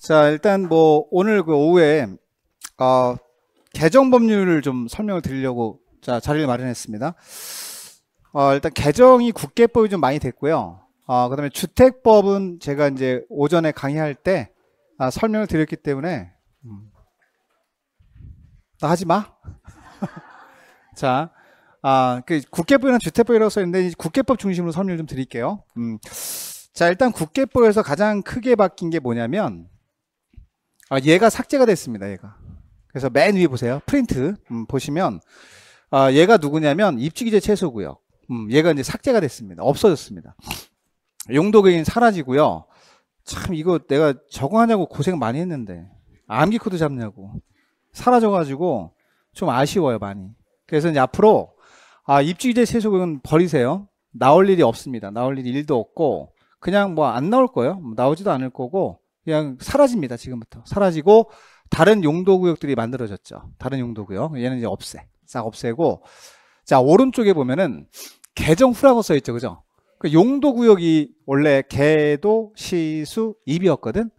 자, 일단 뭐 오늘 그 오후에 어, 개정 법률을 좀 설명을 드리려고 자, 자리를 마련했습니다. 어, 일단 개정이 국회법이좀 많이 됐고요. 어, 그다음에 주택법은 제가 이제 오전에 강의할 때 아, 설명을 드렸기 때문에 음. 나 하지 마. 자, 아, 그국회법이랑 주택법이라고 써있는데 국회법 중심으로 설명을 좀 드릴게요. 음. 자, 일단 국회법에서 가장 크게 바뀐 게 뭐냐면 아, 얘가 삭제가 됐습니다. 얘가. 그래서 맨 위에 보세요. 프린트 음, 보시면 아, 얘가 누구냐면 입지기재 최소고요 음, 얘가 이제 삭제가 됐습니다. 없어졌습니다. 용도개인 사라지고요. 참 이거 내가 적응 하냐고 고생 많이 했는데 암기 코드 잡냐고 사라져가지고 좀 아쉬워요 많이. 그래서 이제 앞으로 아, 입지기재 최소구역 버리세요. 나올 일이 없습니다. 나올 일이 일도 없고 그냥 뭐 안 나올 거예요. 뭐 나오지도 않을 거고 그냥 사라집니다. 지금부터 사라지고 다른 용도 구역들이 만들어졌죠. 다른 용도 구역. 얘는 이제 없애. 싹 없애고 자 오른쪽에 보면은 개정 후라고 써 있죠. 그죠? 그 용도 구역이 원래 개도 시수 입이었거든.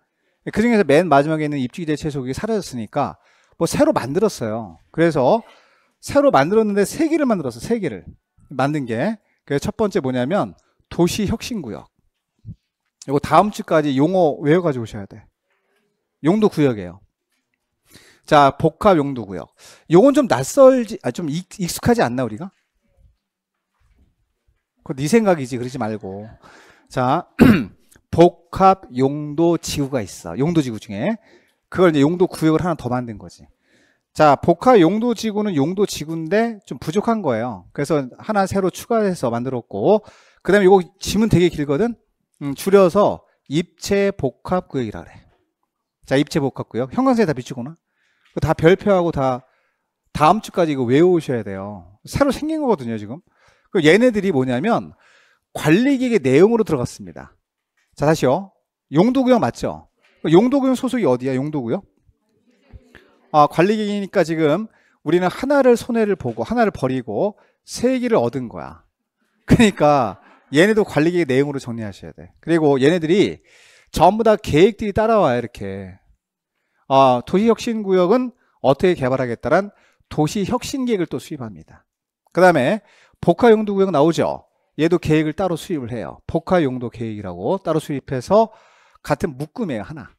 그 중에서 맨 마지막에 있는 입주기대 채소국이 사라졌으니까 뭐 새로 만들었어요. 그래서 새로 만들었는데 세 개를 만들었어. 세 개를 만든 게. 그래서 첫 번째 뭐냐면 도시 혁신구역. 이거 다음 주까지 용어 외워가지고 오셔야 돼. 용도 구역이에요. 자, 복합 용도 구역. 요건 좀 낯설지, 아, 좀 익, 익숙하지 않나, 우리가? 그거 네 생각이지, 그러지 말고. 자, 복합 용도 지구가 있어. 용도 지구 중에. 그걸 이제 용도 구역을 하나 더 만든 거지. 자, 복합 용도 지구는 용도 지구인데 좀 부족한 거예요. 그래서 하나 새로 추가해서 만들었고, 그 다음에 이거 짐은 되게 길거든? 음, 줄여서 입체 복합 구역이라 그래. 자, 입체 복합 구역. 형광색에 다 비추구나. 다 별표하고 다 다음 주까지 이거 외우셔야 돼요. 새로 생긴 거거든요, 지금. 그 얘네들이 뭐냐면 관리기계 내용으로 들어갔습니다. 자, 다시요. 용도구역 맞죠? 그 용도구역 소속이 어디야, 용도구역? 아, 관리기니까 지금 우리는 하나를 손해를 보고 하나를 버리고 세 개를 얻은 거야. 그러니까 얘네도 관리계획 내용으로 정리하셔야 돼. 그리고 얘네들이 전부 다 계획들이 따라와 이렇게. 아, 도시혁신구역은 어떻게 개발하겠다란 도시혁신계획을 또수입합니다그 다음에 복화용도구역 나오죠. 얘도 계획을 따로 수입을 해요. 복화용도 계획이라고 따로 수입해서 같은 묶음이에요, 하나.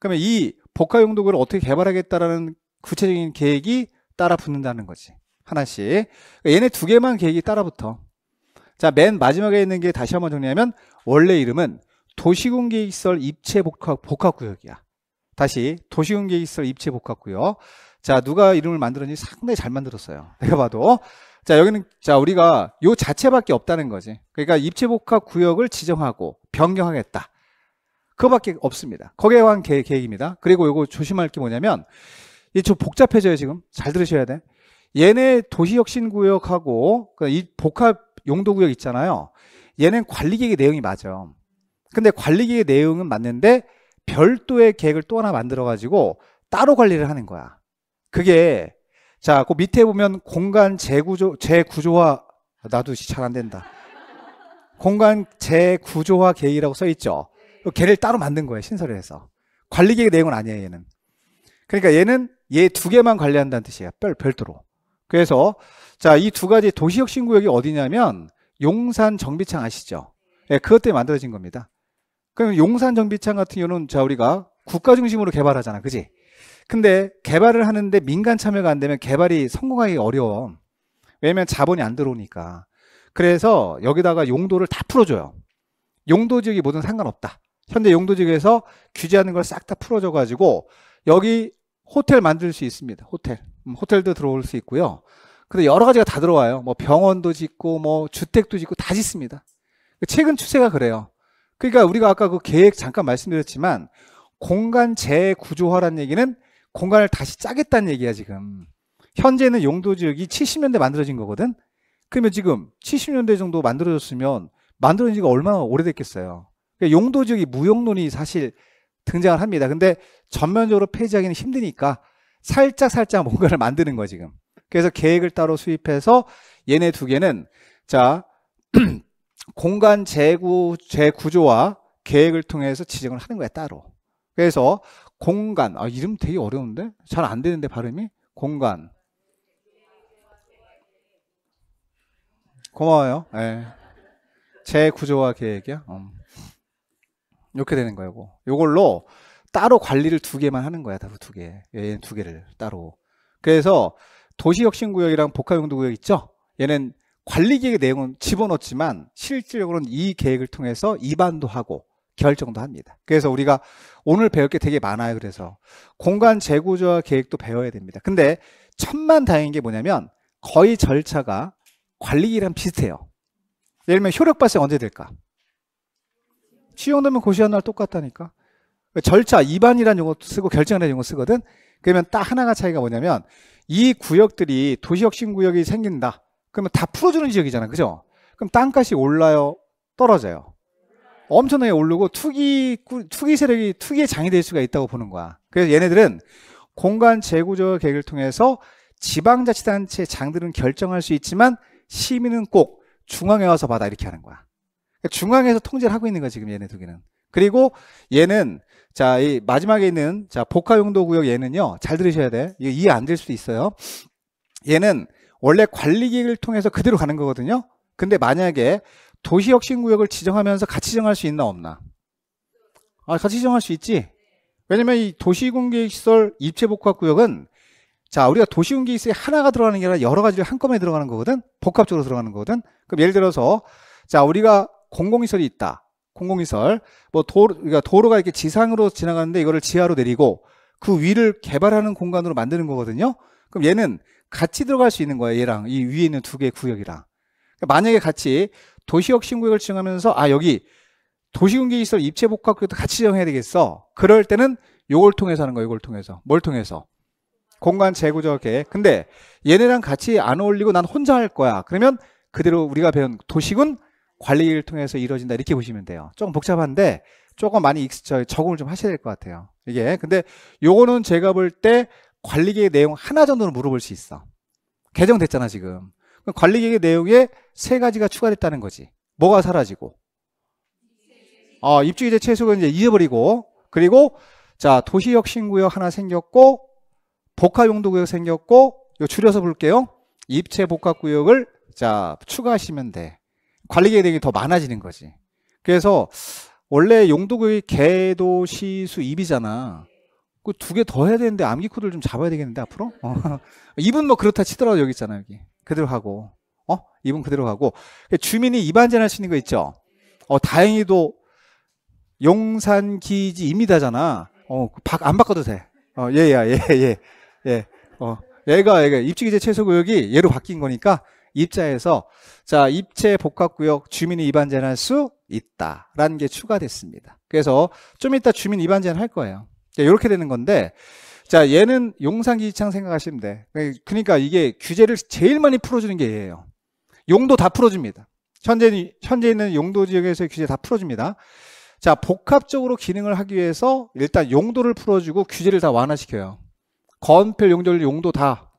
그러면 이복화용도구를 어떻게 개발하겠다라는 구체적인 계획이 따라 붙는다는 거지. 하나씩. 얘네 두 개만 계획이 따라 붙어. 자, 맨 마지막에 있는 게 다시 한번 정리하면 원래 이름은 도시공개획시설 입체 복합, 복합구역이야. 다시 도시공개획시설 입체 복합구역. 자, 누가 이름을 만들었는지 상당히 잘 만들었어요. 내가 봐도. 자, 여기는 자, 우리가 요 자체밖에 없다는 거지. 그러니까 입체 복합 구역을 지정하고 변경하겠다. 그거밖에 없습니다. 거기에 관한 계획, 입니다 그리고 요거 조심할 게 뭐냐면 이좀 복잡해져요, 지금. 잘 들으셔야 돼. 얘네 도시혁신구역하고 그 이 복합 용도구역 있잖아요. 얘는 관리계획의 내용이 맞아. 요 근데 관리계획의 내용은 맞는데 별도의 계획을 또 하나 만들어가지고 따로 관리를 하는 거야. 그게 자, 그 밑에 보면 공간 재구조 재구조화 나도 잘 안 된다. 공간 재구조화 계획이라고 써 있죠. 그 걔를 따로 만든 거예요 신설을 해서 관리계획 내용은 아니에요 얘는. 그러니까 얘는 얘 두 개만 관리한다는 뜻이에요. 별 별도로. 그래서 자이 두 가지 도시혁신구역이 어디냐면 용산 정비창 아시죠? 예, 그것 때문에 만들어진 겁니다. 그럼 용산 정비창 같은 경우는 자 우리가 국가 중심으로 개발하잖아, 그지? 근데 개발을 하는데 민간 참여가 안 되면 개발이 성공하기 어려워. 왜냐면 자본이 안 들어오니까. 그래서 여기다가 용도를 다 풀어줘요. 용도 지역이 뭐든 상관없다. 현재 용도 지역에서 규제하는 걸 싹 다 풀어줘 가지고 여기 호텔 만들 수 있습니다. 호텔. 음, 호텔도 들어올 수 있고요. 근데 여러 가지가 다 들어와요. 뭐 병원도 짓고 뭐 주택도 짓고 다 짓습니다. 최근 추세가 그래요. 그러니까 우리가 아까 그 계획 잠깐 말씀드렸지만 공간 재구조화라는 얘기는 공간을 다시 짜겠다는 얘기야 지금. 현재는 용도 지역이 70년대 만들어진 거거든. 그러면 지금 70년대 정도 만들어졌으면 만들어진 지가 얼마나 오래됐겠어요. 그러니까 용도 지역이 무용론이 사실 등장을 합니다. 근데 전면적으로 폐지하기는 힘드니까 살짝 살짝 뭔가를 만드는 거 지금. 그래서 계획을 따로 수입해서 얘네 두 개는 자 공간 재구 재구조와 계획을 통해서 지정을 하는 거야 따로. 그래서 공간 아 이름 되게 어려운데 잘 안 되는데 발음이 공간 고마워요. 네. 재구조와 계획이야. 음. 이렇게 되는 거예요. 이걸로 따로 관리를 두 개만 하는 거야. 다두 개. 얘는 두 개를 따로. 그래서 도시혁신구역이랑 복합용도구역 있죠? 얘는 관리계획 의 내용은 집어넣지만 실질적으로는 이 계획을 통해서 입안도 하고 결정도 합니다. 그래서 우리가 오늘 배울 게 되게 많아요. 그래서 공간 재구조와 계획도 배워야 됩니다. 근데 천만 다행인 게 뭐냐면 거의 절차가 관리기랑 비슷해요. 예를 들면 효력 발생 언제 될까? 시행되면 고시한 날 똑같다니까. 절차 위반이라는 용어 쓰고 결정이라는 용어 쓰거든. 그러면 딱 하나가 차이가 뭐냐면 이 구역들이 도시혁신 구역이 생긴다. 그러면 다 풀어주는 지역이잖아. 그죠? 그럼 땅값이 올라요? 떨어져요? 엄청나게 오르고 투기 투기 세력이 투기의 장이 될 수가 있다고 보는 거야. 그래서 얘네들은 공간 재구조 계획을 통해서 지방자치단체 장들은 결정할 수 있지만 시민은 꼭 중앙에 와서 받아 이렇게 하는 거야. 그러니까 중앙에서 통제를 하고 있는 거야 지금 얘네 두 개는. 그리고 얘는 자, 이 마지막에 있는 자, 복합 용도 구역 얘는요. 잘 들으셔야 돼. 이거 이해 안 될 수도 있어요. 얘는 원래 관리 계획을 통해서 그대로 가는 거거든요. 근데 만약에 도시 혁신 구역을 지정하면서 같이 정할 수 있나 없나? 아, 같이 정할 수 있지. 왜냐면 이 도시공개시설 입체복합구역은 자 우리가 도시공개시설에 하나가 들어가는 게 아니라 여러 가지를 한꺼번에 들어가는 거거든 복합적으로 들어가는 거거든 그럼 예를 들어서 자 우리가 공공시설이 있다 공공시설 뭐 도로 그러니까 도로가 이렇게 지상으로 지나가는데 이거를 지하로 내리고 그 위를 개발하는 공간으로 만드는 거거든요. 그럼 얘는 같이 들어갈 수 있는 거예요. 얘랑 이 위에 있는 두 개의 구역이랑. 그러니까 만약에 같이 도시역 신구역을 지정하면서 아 여기 도시공개시설 입체 복합구역도 같이 정해야 되겠어. 그럴 때는 요걸 통해서 하는 거예요. 요걸 통해서. 뭘 통해서? 공간 재구조 계게 근데 얘네랑 같이 안 어울리고 난 혼자 할 거야. 그러면 그대로 우리가 배운 도시군 관리를 통해서 이루어진다 이렇게 보시면 돼요. 조금 복잡한데 조금 많이 익스저 적응을 좀 하셔야 될 것 같아요. 이게 근데 요거는 제가 볼 때 관리계획 내용 하나 정도는 물어볼 수 있어. 개정됐잖아 지금. 관리계획 내용에 세 가지가 추가됐다는 거지. 뭐가 사라지고? 어, 입주이제 최소가 이제 잊어버리고 그리고 자 도시혁신구역 하나 생겼고 복합용도구역 생겼고 이거 줄여서 볼게요. 입체 복합구역을 자 추가하시면 돼. 관리 계획이 더 많아지는 거지. 그래서 원래 용도구의 개도 시수 2이잖아. 그 두 개 더 해야 되는데 암기 코드를 좀 잡아야 되겠는데 앞으로? 어. 2분 뭐 그렇다 치더라도 여기 있잖아 여기. 그대로 하고. 어? 2분 그대로 하고. 그 주민이 입안전한 할수 있는 거 있죠? 어 다행히도 용산 기지 입니다잖아 어, 안 바꿔도 돼. 어, 얘야, 얘, 얘, 얘. 어, 얘가, 얘가 입지기재 최소구역이 얘로 바뀐 거니까 입자에서 자 입체 복합구역 주민이 입안 제한할 수 있다라는 게 추가됐습니다. 그래서 좀 이따 주민 입안 제한할 거예요. 이렇게 되는 건데 자 얘는 용산기지창 생각하시면 돼. 그러니까 이게 규제를 제일 많이 풀어주는 게 얘예요. 용도 다 풀어줍니다. 현재, 현재 있는 용도 지역에서의 규제 다 풀어줍니다. 자 복합적으로 기능을 하기 위해서 일단 용도를 풀어주고 규제를 다 완화시켜요. 건폐 용도를 용도 다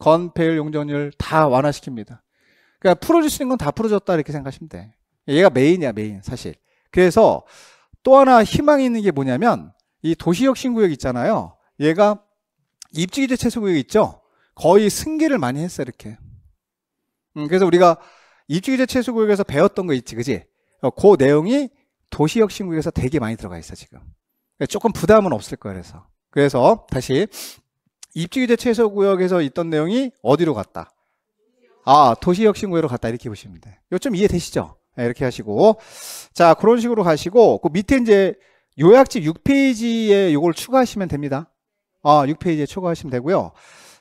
건, 배율, 용적률 다 완화시킵니다. 그러니까 풀어줄 수 있는 건 다 풀어줬다 이렇게 생각하시면 돼. 얘가 메인이야 메인 사실. 그래서 또 하나 희망이 있는 게 뭐냐면 이 도시혁 신구역 있잖아요. 얘가 입지기제 최소구역 있죠. 거의 승계를 많이 했어 이렇게. 음, 그래서 우리가 입지기제 최소구역에서 배웠던 거 있지, 그지? 어, 그 내용이 도시혁 신구역에서 되게 많이 들어가 있어 지금. 그러니까 조금 부담은 없을 거야 그래서. 그래서 다시 입지규제 최소 구역에서 있던 내용이 어디로 갔다? 아, 도시혁신구역으로 갔다 이렇게 보시면 돼. 요좀 이해되시죠? 네, 이렇게 하시고 자, 그런 식으로 가시고 그 밑에 이제 요약집 6페이지에 요걸 추가하시면 됩니다. 아, 6페이지에 추가하시면 되고요.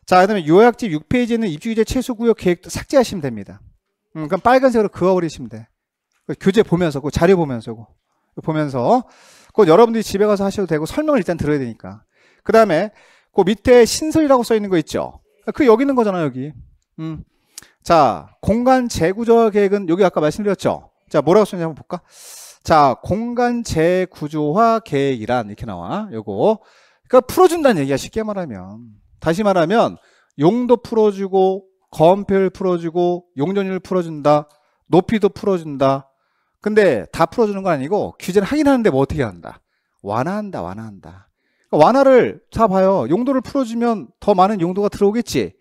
자, 그다음에 요약집 6페이지는 입주규제 최소 구역 계획도 삭제하시면 됩니다. 음, 그럼 빨간색으로 그어버리시면 돼. 그 교재 보면서, 그 자료 보면서그 보면서 그 여러분들이 집에 가서 하셔도 되고 설명을 일단 들어야 되니까. 그 다음에 그 밑에 신설이라고 써 있는 거 있죠. 그 여기 있는 거잖아 여기. 음. 자 공간 재구조 계획은 여기 아까 말씀드렸죠. 자 뭐라고 쓰는지 한번 볼까? 자 공간 재구조화 계획이란 이렇게 나와. 요거 그러니까 풀어준다는 얘기야 쉽게 말하면. 다시 말하면 용도 풀어주고 거음표 풀어주고 용전율 풀어준다. 높이도 풀어준다. 근데 다 풀어주는 건 아니고 규제를 하긴 하는데 뭐 어떻게 한다. 완화한다 완화한다. 그러니까 완화를 사봐요. 용도를 풀어주면 더 많은 용도가 들어오겠지.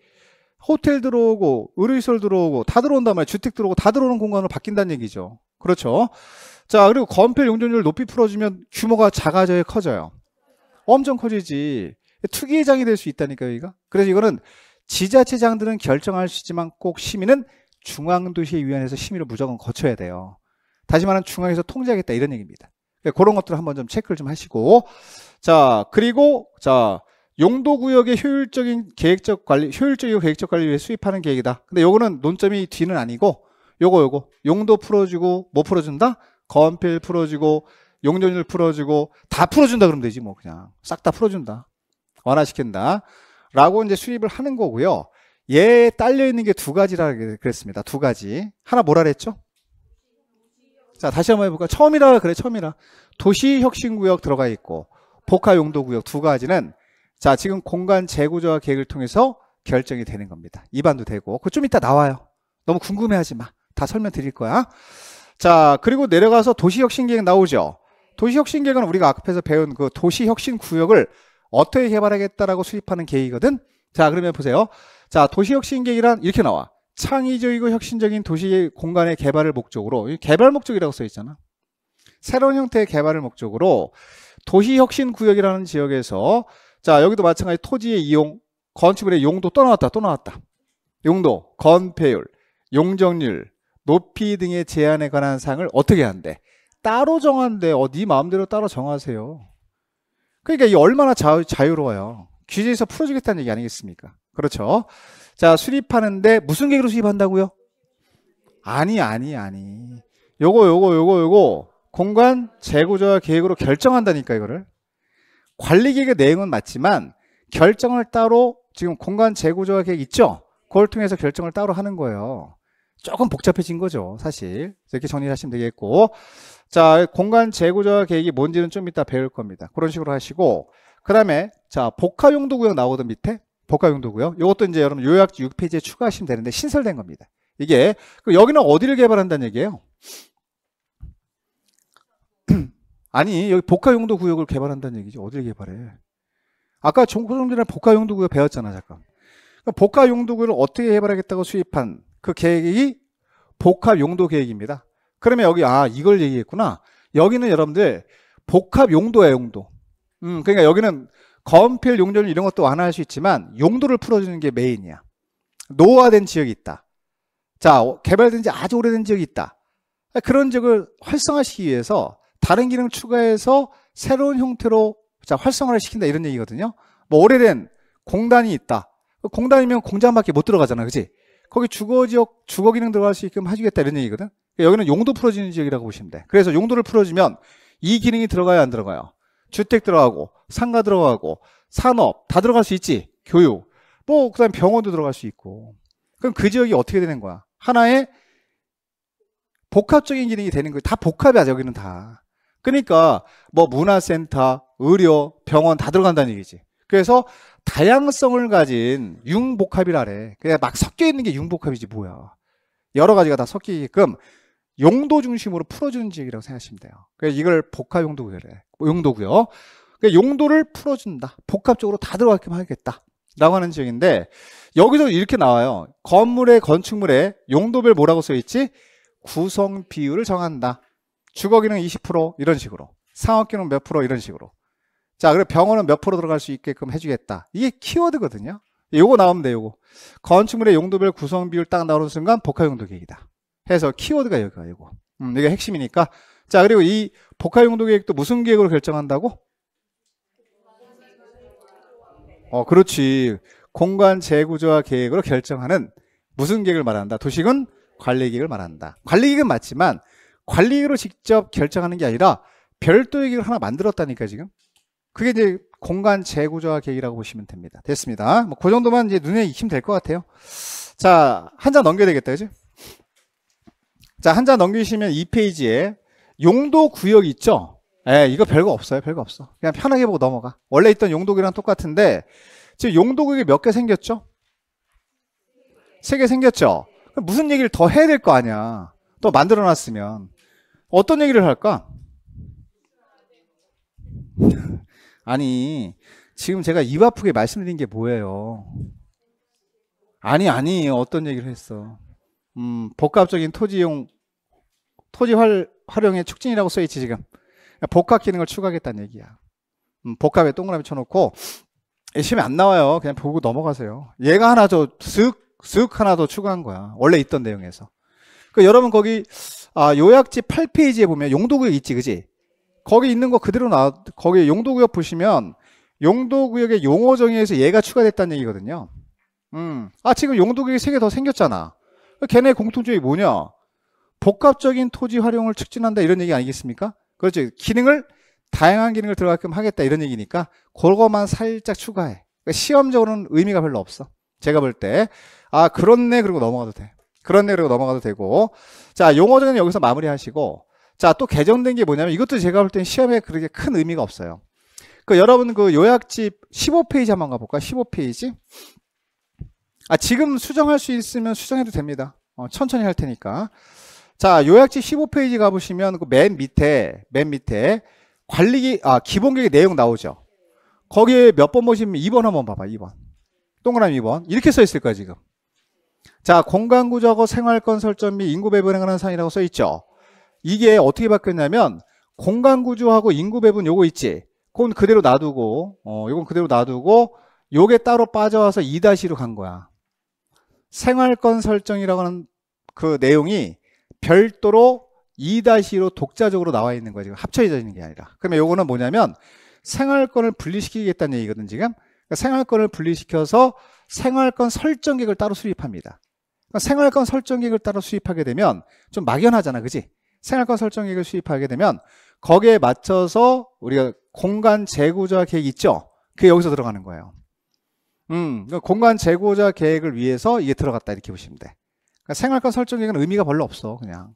호텔 들어오고 의료시설 들어오고 다 들어온단 말이에요. 주택 들어오고 다 들어오는 공간으로 바뀐다는 얘기죠. 그렇죠. 자 그리고 건폐 용적률 높이 풀어주면 규모가 작아져요 커져요. 엄청 커지지. 투기 의장이될 수 있다니까 여기가. 그래서 이거는 지자체장들은 결정할 수 있지만 꼭 시민은 중앙도시위원회에서 심의를 무조건 거쳐야 돼요. 다시 말하면 중앙에서 통제하겠다 이런 얘기입니다. 그러니까 그런 것들을 한번 좀 체크를 좀 하시고 자, 그리고 자, 용도 구역의 효율적인 계획적 관리, 효율적이고 계획적 관리 위해 수입하는 계획이다. 근데 요거는 논점이 뒤는 아니고 요거 요거 용도 풀어주고 뭐 풀어준다? 건필 풀어주고 용적률 풀어주고 다 풀어준다 그러면 되지 뭐 그냥 싹 다 풀어준다 완화시킨다 라고 이제 수입을 하는 거고요 얘에 딸려있는 게 두 가지라 그랬습니다 두 가지 하나 뭐라 그랬죠? 자 다시 한번 해볼까 처음이라 그래 처음이라 도시혁신구역 들어가 있고 복합 용도 구역 두 가지는 자 지금 공간 재구조화 계획을 통해서 결정이 되는 겁니다. 이반도 되고 그 좀 이따 나와요. 너무 궁금해하지 마. 다 설명 드릴 거야. 자 그리고 내려가서 도시혁신 계획 나오죠. 도시혁신 계획은 우리가 앞에서 배운 그 도시혁신 구역을 어떻게 개발하겠다라고 수립하는 계획이거든. 자 그러면 보세요. 자 도시혁신 계획이란 이렇게 나와. 창의적이고 혁신적인 도시 공간의 개발을 목적으로 개발 목적이라고 써 있잖아. 새로운 형태의 개발을 목적으로 도시혁신구역이라는 지역에서 자 여기도 마찬가지 토지의 이용 건축물의 용도 또 나왔다 또 나왔다 용도 건폐율 용적률 높이 등의 제한에 관한 사항을 어떻게 한대 따로 정한대 어디 네 마음대로 따로 정하세요 그러니까 이 얼마나 자유, 자유로워요 규제에서 풀어주겠다는 얘기 아니겠습니까 그렇죠 자 수립하는데 무슨 계기로 수립한다고요 아니 아니 아니 요거 요거 요거 요거 공간 재구조와 계획으로 결정한다니까 이거를 관리 계획의 내용은 맞지만 결정을 따로 지금 공간 재구조와 계획 있죠 그걸 통해서 결정을 따로 하는 거예요 조금 복잡해진 거죠 사실 이렇게 정리 하시면 되겠고 자 공간 재구조와 계획이 뭔지는 좀 이따 배울 겁니다 그런 식으로 하시고 그 다음에 자 복합용도 구역 나오던 밑에 복합용도 구역 이것도 이제 여러분 요약 6페이지에 추가하시면 되는데 신설된 겁니다 이게 그 여기는 어디를 개발한다는 얘기예요 아니 여기 복합용도 구역을 개발한다는 얘기죠어디를 개발해 아까 조금 전에 복합용도 구역 배웠잖아 잠깐 그러니까 복합용도 구역을 어떻게 개발하겠다고 수입한그 계획이 복합용도 계획입니다 그러면 여기 아 이걸 얘기했구나 여기는 여러분들 복합용도야 용도 음, 그러니까 여기는 건필 용도율 이런 것도 완화할 수 있지만 용도를 풀어주는 게 메인이야 노화된 지역이 있다 자 어, 개발된 지 아주 오래된 지역이 있다 그런 지역을 활성화시키기 위해서 다른 기능 추가해서 새로운 형태로 자, 활성화를 시킨다 이런 얘기거든요. 뭐 오래된 공단이 있다. 공단이면 공장밖에 못 들어가잖아, 그지? 거기 주거 지역 주거 기능 들어갈 수 있게끔 해주겠다 이런 얘기거든. 여기는 용도 풀어지는 지역이라고 보시면 돼. 그래서 용도를 풀어주면이 기능이 들어가야 안 들어가요. 주택 들어가고 상가 들어가고 산업 다 들어갈 수 있지. 교육 뭐 그다음 병원도 들어갈 수 있고. 그럼 그 지역이 어떻게 되는 거야? 하나의 복합적인 기능이 되는 거예요. 다 복합이야 여기는 다. 그러니까 뭐 문화센터, 의료, 병원 다 들어간다는 얘기지. 그래서 다양성을 가진 융복합이라래. 그냥 막 섞여 있는 게 융복합이지 뭐야. 여러 가지가 다 섞이게끔 용도 중심으로 풀어주는 지역이라고 생각하시면 돼요. 그래서 이걸 복합 용도구래. 용도고요. 그러니까 용도를 풀어준다. 복합적으로 다들어가게 하겠다. 라고 하는 지역인데 여기서 이렇게 나와요. 건물의 건축물에 용도별 뭐라고 써있지? 구성 비율을 정한다. 주거 기능 20% 이런 식으로. 상업 기능 몇 프로 이런 식으로. 자, 그리고 병원은 몇 프로 들어갈 수 있게끔 해주겠다. 이게 키워드거든요. 요거 나오면 돼요, 요거. 건축물의 용도별 구성 비율 딱 나오는 순간 복합용도 계획이다. 해서 키워드가 여기가 이거 음, 이게 핵심이니까. 자, 그리고 이 복합용도 계획도 무슨 계획으로 결정한다고? 어, 그렇지. 공간 재구조화 계획으로 결정하는 무슨 계획을 말한다. 도식은 관리 계획을 말한다. 관리 계획은 맞지만 관리로 직접 결정하는 게 아니라 별도의 계획을 하나 만들었다니까 지금 그게 이제 공간 재구조화 계획이라고 보시면 됩니다 됐습니다 뭐그 정도만 이제 눈에 익히면 될 것 같아요 자한 장 넘겨야 되겠다 그죠 자한 장 넘기시면 이페이지에 용도 구역 있죠 예, 이거 별거 없어요 별거 없어 그냥 편하게 보고 넘어가 원래 있던 용도구랑 똑같은데 지금 용도구역이 몇 개 생겼죠 세 개 생겼죠 무슨 얘기를 더 해야 될 거 아니야 또 만들어 놨으면 어떤 얘기를 할까? 아니, 지금 제가 입 아프게 말씀드린 게 뭐예요? 아니, 아니, 어떤 얘기를 했어? 음, 복합적인 토지용, 토지 활, 활용의 촉진이라고 써있지, 지금. 복합 기능을 추가하겠다는 얘기야. 음, 복합에 동그라미 쳐놓고, 시험에 안 나와요. 그냥 보고 넘어가세요. 얘가 하나 더, 쓱, 쓱 하나 더 추가한 거야. 원래 있던 내용에서. 그 여러분 거기 아, 요약지 8페이지에 보면 용도구역 있지, 그지? 거기 있는 거 그대로 나, 거기 용도구역 보시면 용도구역의 용어 정의에서 얘가 추가됐다는 얘기거든요. 음. 아, 지금 용도구역이 3개 더 생겼잖아. 걔네 공통점이 뭐냐? 복합적인 토지 활용을 측진한다 이런 얘기 아니겠습니까? 그렇죠. 기능을 다양한 기능을 들어가끔 하겠다 이런 얘기니까 그거만 살짝 추가해. 그러니까 시험적으로는 의미가 별로 없어. 제가 볼때아 그렇네 그리고 넘어가도 돼. 그런 내용으로 넘어가도 되고 자용어은 여기서 마무리하시고 자 또 개정된 게 뭐냐면 이것도 제가 볼 땐 시험에 그렇게 큰 의미가 없어요 그 여러분 그 요약집 15페이지 한번 가볼까 15페이지 아 지금 수정할 수 있으면 수정해도 됩니다 어, 천천히 할 테니까 자 요약집 15페이지 가보시면 그 맨 밑에 맨 밑에 관리기 아 기본계획 내용 나오죠 거기에 몇 번 보시면 2번 한번 봐봐 2번 동그라미 2번 이렇게 써 있을 거야 지금 자, 공간구조하고 생활권 설정 및 인구 배분에 관한 사항이라고 써 있죠. 이게 어떻게 바뀌었냐면 공간구조하고 인구 배분 요거 있지. 그건 그대로 놔두고 어, 요건 그대로 놔두고 요게 따로 빠져와서 2-2로 간 거야. 생활권 설정이라고 하는 그 내용이 별도로 2-2로 독자적으로 나와 있는 거야 지금 합쳐져 있는 게 아니라. 그러면 요거는 뭐냐면 생활권을 분리시키겠다는 얘기거든 지금. 그러니까 생활권을 분리시켜서 생활권 설정 계획을 따로 수립합니다. 그러니까 생활권 설정 계획을 따로 수립하게 되면 좀 막연하잖아, 그지? 생활권 설정 계획을 수립하게 되면 거기에 맞춰서 우리가 공간 재고자 계획 있죠? 그게 여기서 들어가는 거예요. 음, 그러니까 공간 재고자 계획을 위해서 이게 들어갔다 이렇게 보시면 돼. 그러니까 생활권 설정 계획은 의미가 별로 없어, 그냥.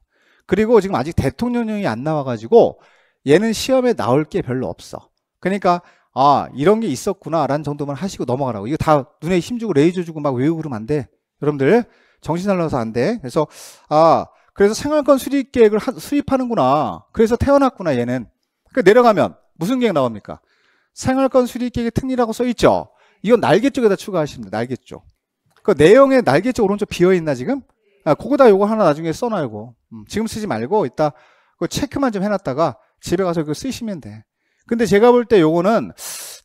그리고 지금 아직 대통령령이 안 나와가지고 얘는 시험에 나올 게 별로 없어. 그러니까 아 이런 게 있었구나라는 정도만 하시고 넘어가라고 이거 다 눈에 힘주고 레이저 주고 막 외우고 그러면 안 돼 여러분들 정신 살려서 안 돼 그래서 아 그래서 생활권 수립 계획을 하, 수립하는구나 그래서 태어났구나 얘는 그러니까 내려가면 무슨 계획 나옵니까 생활권 수립 계획의 특리라고 써 있죠 이건 날개 쪽에다 추가하시면 돼 날개 쪽 그 내용의 날개 쪽 오른쪽 비어있나 지금 아 그거다 요거 하나 나중에 써놔요 음, 지금 쓰지 말고 이따 그 체크만 좀 해놨다가 집에 가서 그 쓰시면 돼 근데 제가 볼 때 요거는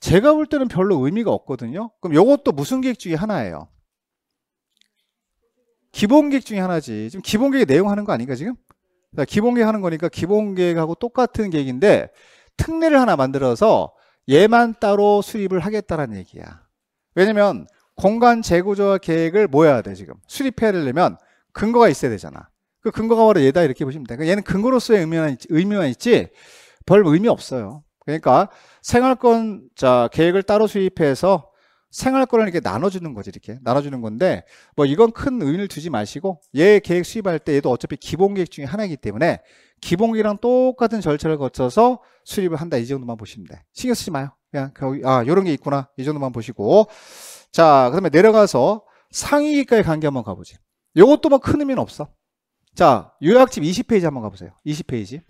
제가 볼 때는 별로 의미가 없거든요. 그럼 요것도 무슨 계획 중에 하나예요? 기본 계획 중에 하나지. 지금 기본 계획 내용 하는 거 아닌가 지금? 기본 계획 하는 거니까 기본 계획하고 똑같은 계획인데 특례를 하나 만들어서 얘만 따로 수립을 하겠다라는 얘기야. 왜냐면 공간 재구조 계획을 뭐 해야 돼 지금? 수립해야 되려면 근거가 있어야 되잖아. 그 근거가 바로 얘다 이렇게 보시면 돼. 그러니까 얘는 근거로서의 의미만, 의미만 있지 별 의미 없어요. 그러니까 생활권 자 계획을 따로 수입해서 생활권을 이렇게 나눠주는 거지 이렇게 나눠주는 건데 뭐 이건 큰 의미를 두지 마시고 얘 계획 수입할 때 얘도 어차피 기본 계획 중에 하나이기 때문에 기본 계획이랑 똑같은 절차를 거쳐서 수립을 한다 이 정도만 보시면 돼 신경 쓰지 마요 그냥 거기 아 요런 게 있구나 이 정도만 보시고 자 그다음에 내려가서 상위기까지 간 게 한번 가보지 요것도 뭐 큰 의미는 없어 자 요약집 20페이지 한번 가보세요 20페이지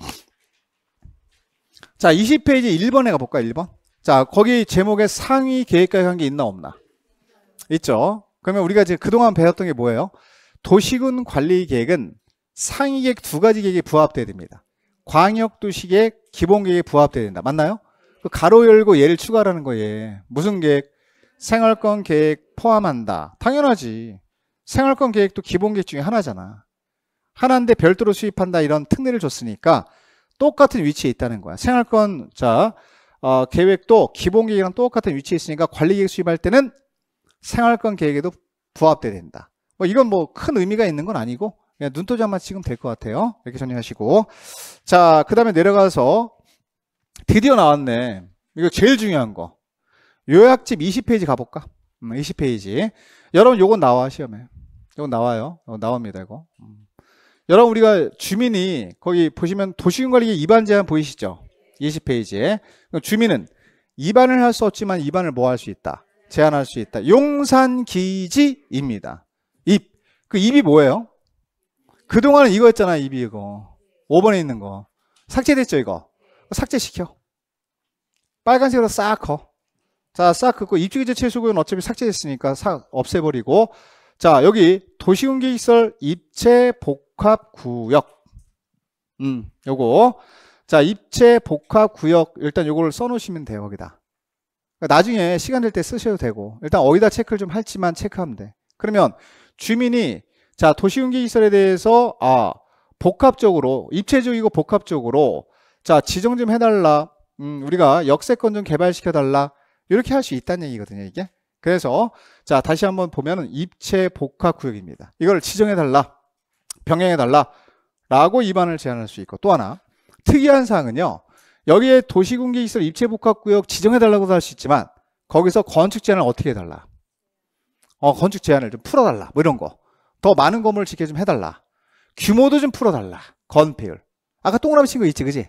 자 20페이지 1번에 가볼까 요 1번 자 거기 제목에 상위 계획과 관계 있나 없나 있죠 그러면 우리가 지금 그동안 배웠던 게 뭐예요 도시군 관리 계획은 상위 계획 두 가지 계획이 부합돼야 됩니다 광역도시 계획 기본 계획이 부합돼야 된다 맞나요 그 가로 열고 얘를 추가하는 거예 무슨 계획 생활권 계획 포함한다 당연하지 생활권 계획도 기본 계획 중에 하나잖아 하나인데 별도로 수입한다 이런 특례를 줬으니까 똑같은 위치에 있다는 거야. 생활권 자 어, 계획도 기본 계획이랑 똑같은 위치에 있으니까 관리 계획 수입할 때는 생활권 계획에도 부합돼야 된다. 뭐 이건 뭐 큰 의미가 있는 건 아니고 그냥 눈도장만 찍으면 될 것 같아요. 이렇게 정리하시고 자 그다음에 내려가서 드디어 나왔네. 이거 제일 중요한 거. 요약집 20페이지 가볼까? 20페이지. 음, 여러분 요건 나와 시험에. 요건 나와요. 요건 어, 나옵니다 이거. 음. 여러분 우리가 주민이 거기 보시면 도시군관리계 입안 제한 보이시죠? 20페이지에 주민은 입안을 할 수 없지만 입안을 뭐 할 수 있다? 제한할 수 있다. 용산기지입니다. 입. 그 입이 뭐예요? 그동안은 이거 였잖아 입이 이거. 5번에 있는 거. 삭제됐죠 이거? 삭제시켜. 빨간색으로 싹 커. 자, 싹 긋고 입주기재 최소구역 어차피 삭제됐으니까 싹 없애버리고 자, 여기 도시군기시설 입체 복합 구역. 음, 요거. 자, 입체 복합 구역. 일단 요거를 써 놓으시면 돼요, 거기다. 그러니까 나중에 시간 될 때 쓰셔도 되고. 일단 어디다 체크를 좀 할지만 체크하면 돼. 그러면 주민이 자, 도시군기시설에 대해서 아, 복합적으로 입체적이고 복합적으로 자, 지정 좀 해달라. 음, 우리가 역세권 좀 개발시켜달라. 이렇게 할 수 있다는 얘기거든요, 이게. 그래서 자 다시 한번 보면 입체 복합 구역입니다. 이걸 지정해 달라, 병행해 달라라고 입안을 제안할 수 있고 또 하나 특이한 사항은요. 여기에 도시공기 시설 입체 복합 구역 지정해 달라고도 할 수 있지만 거기서 건축 제한을 어떻게 해 달라? 어 건축 제한을 좀 풀어 달라. 뭐 이런 거. 더 많은 건물을 짓게 좀 해달라. 규모도 좀 풀어달라. 건폐율. 아까 동그라미 친 거 있지, 그지?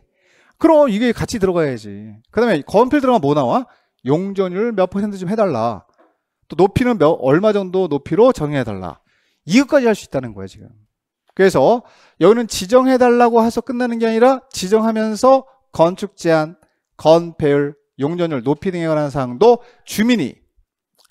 그럼 이게 같이 들어가야지. 그 다음에 건폐율 들어가면 뭐 나와? 용전율 몇 퍼센트 좀 해달라. 또 높이는 몇, 얼마 정도 높이로 정해달라. 이것까지 할 수 있다는 거예요, 지금. 그래서 여기는 지정해달라고 해서 끝나는 게 아니라 지정하면서 건축 제한, 건폐율, 용전율, 높이 등에 관한 사항도 주민이,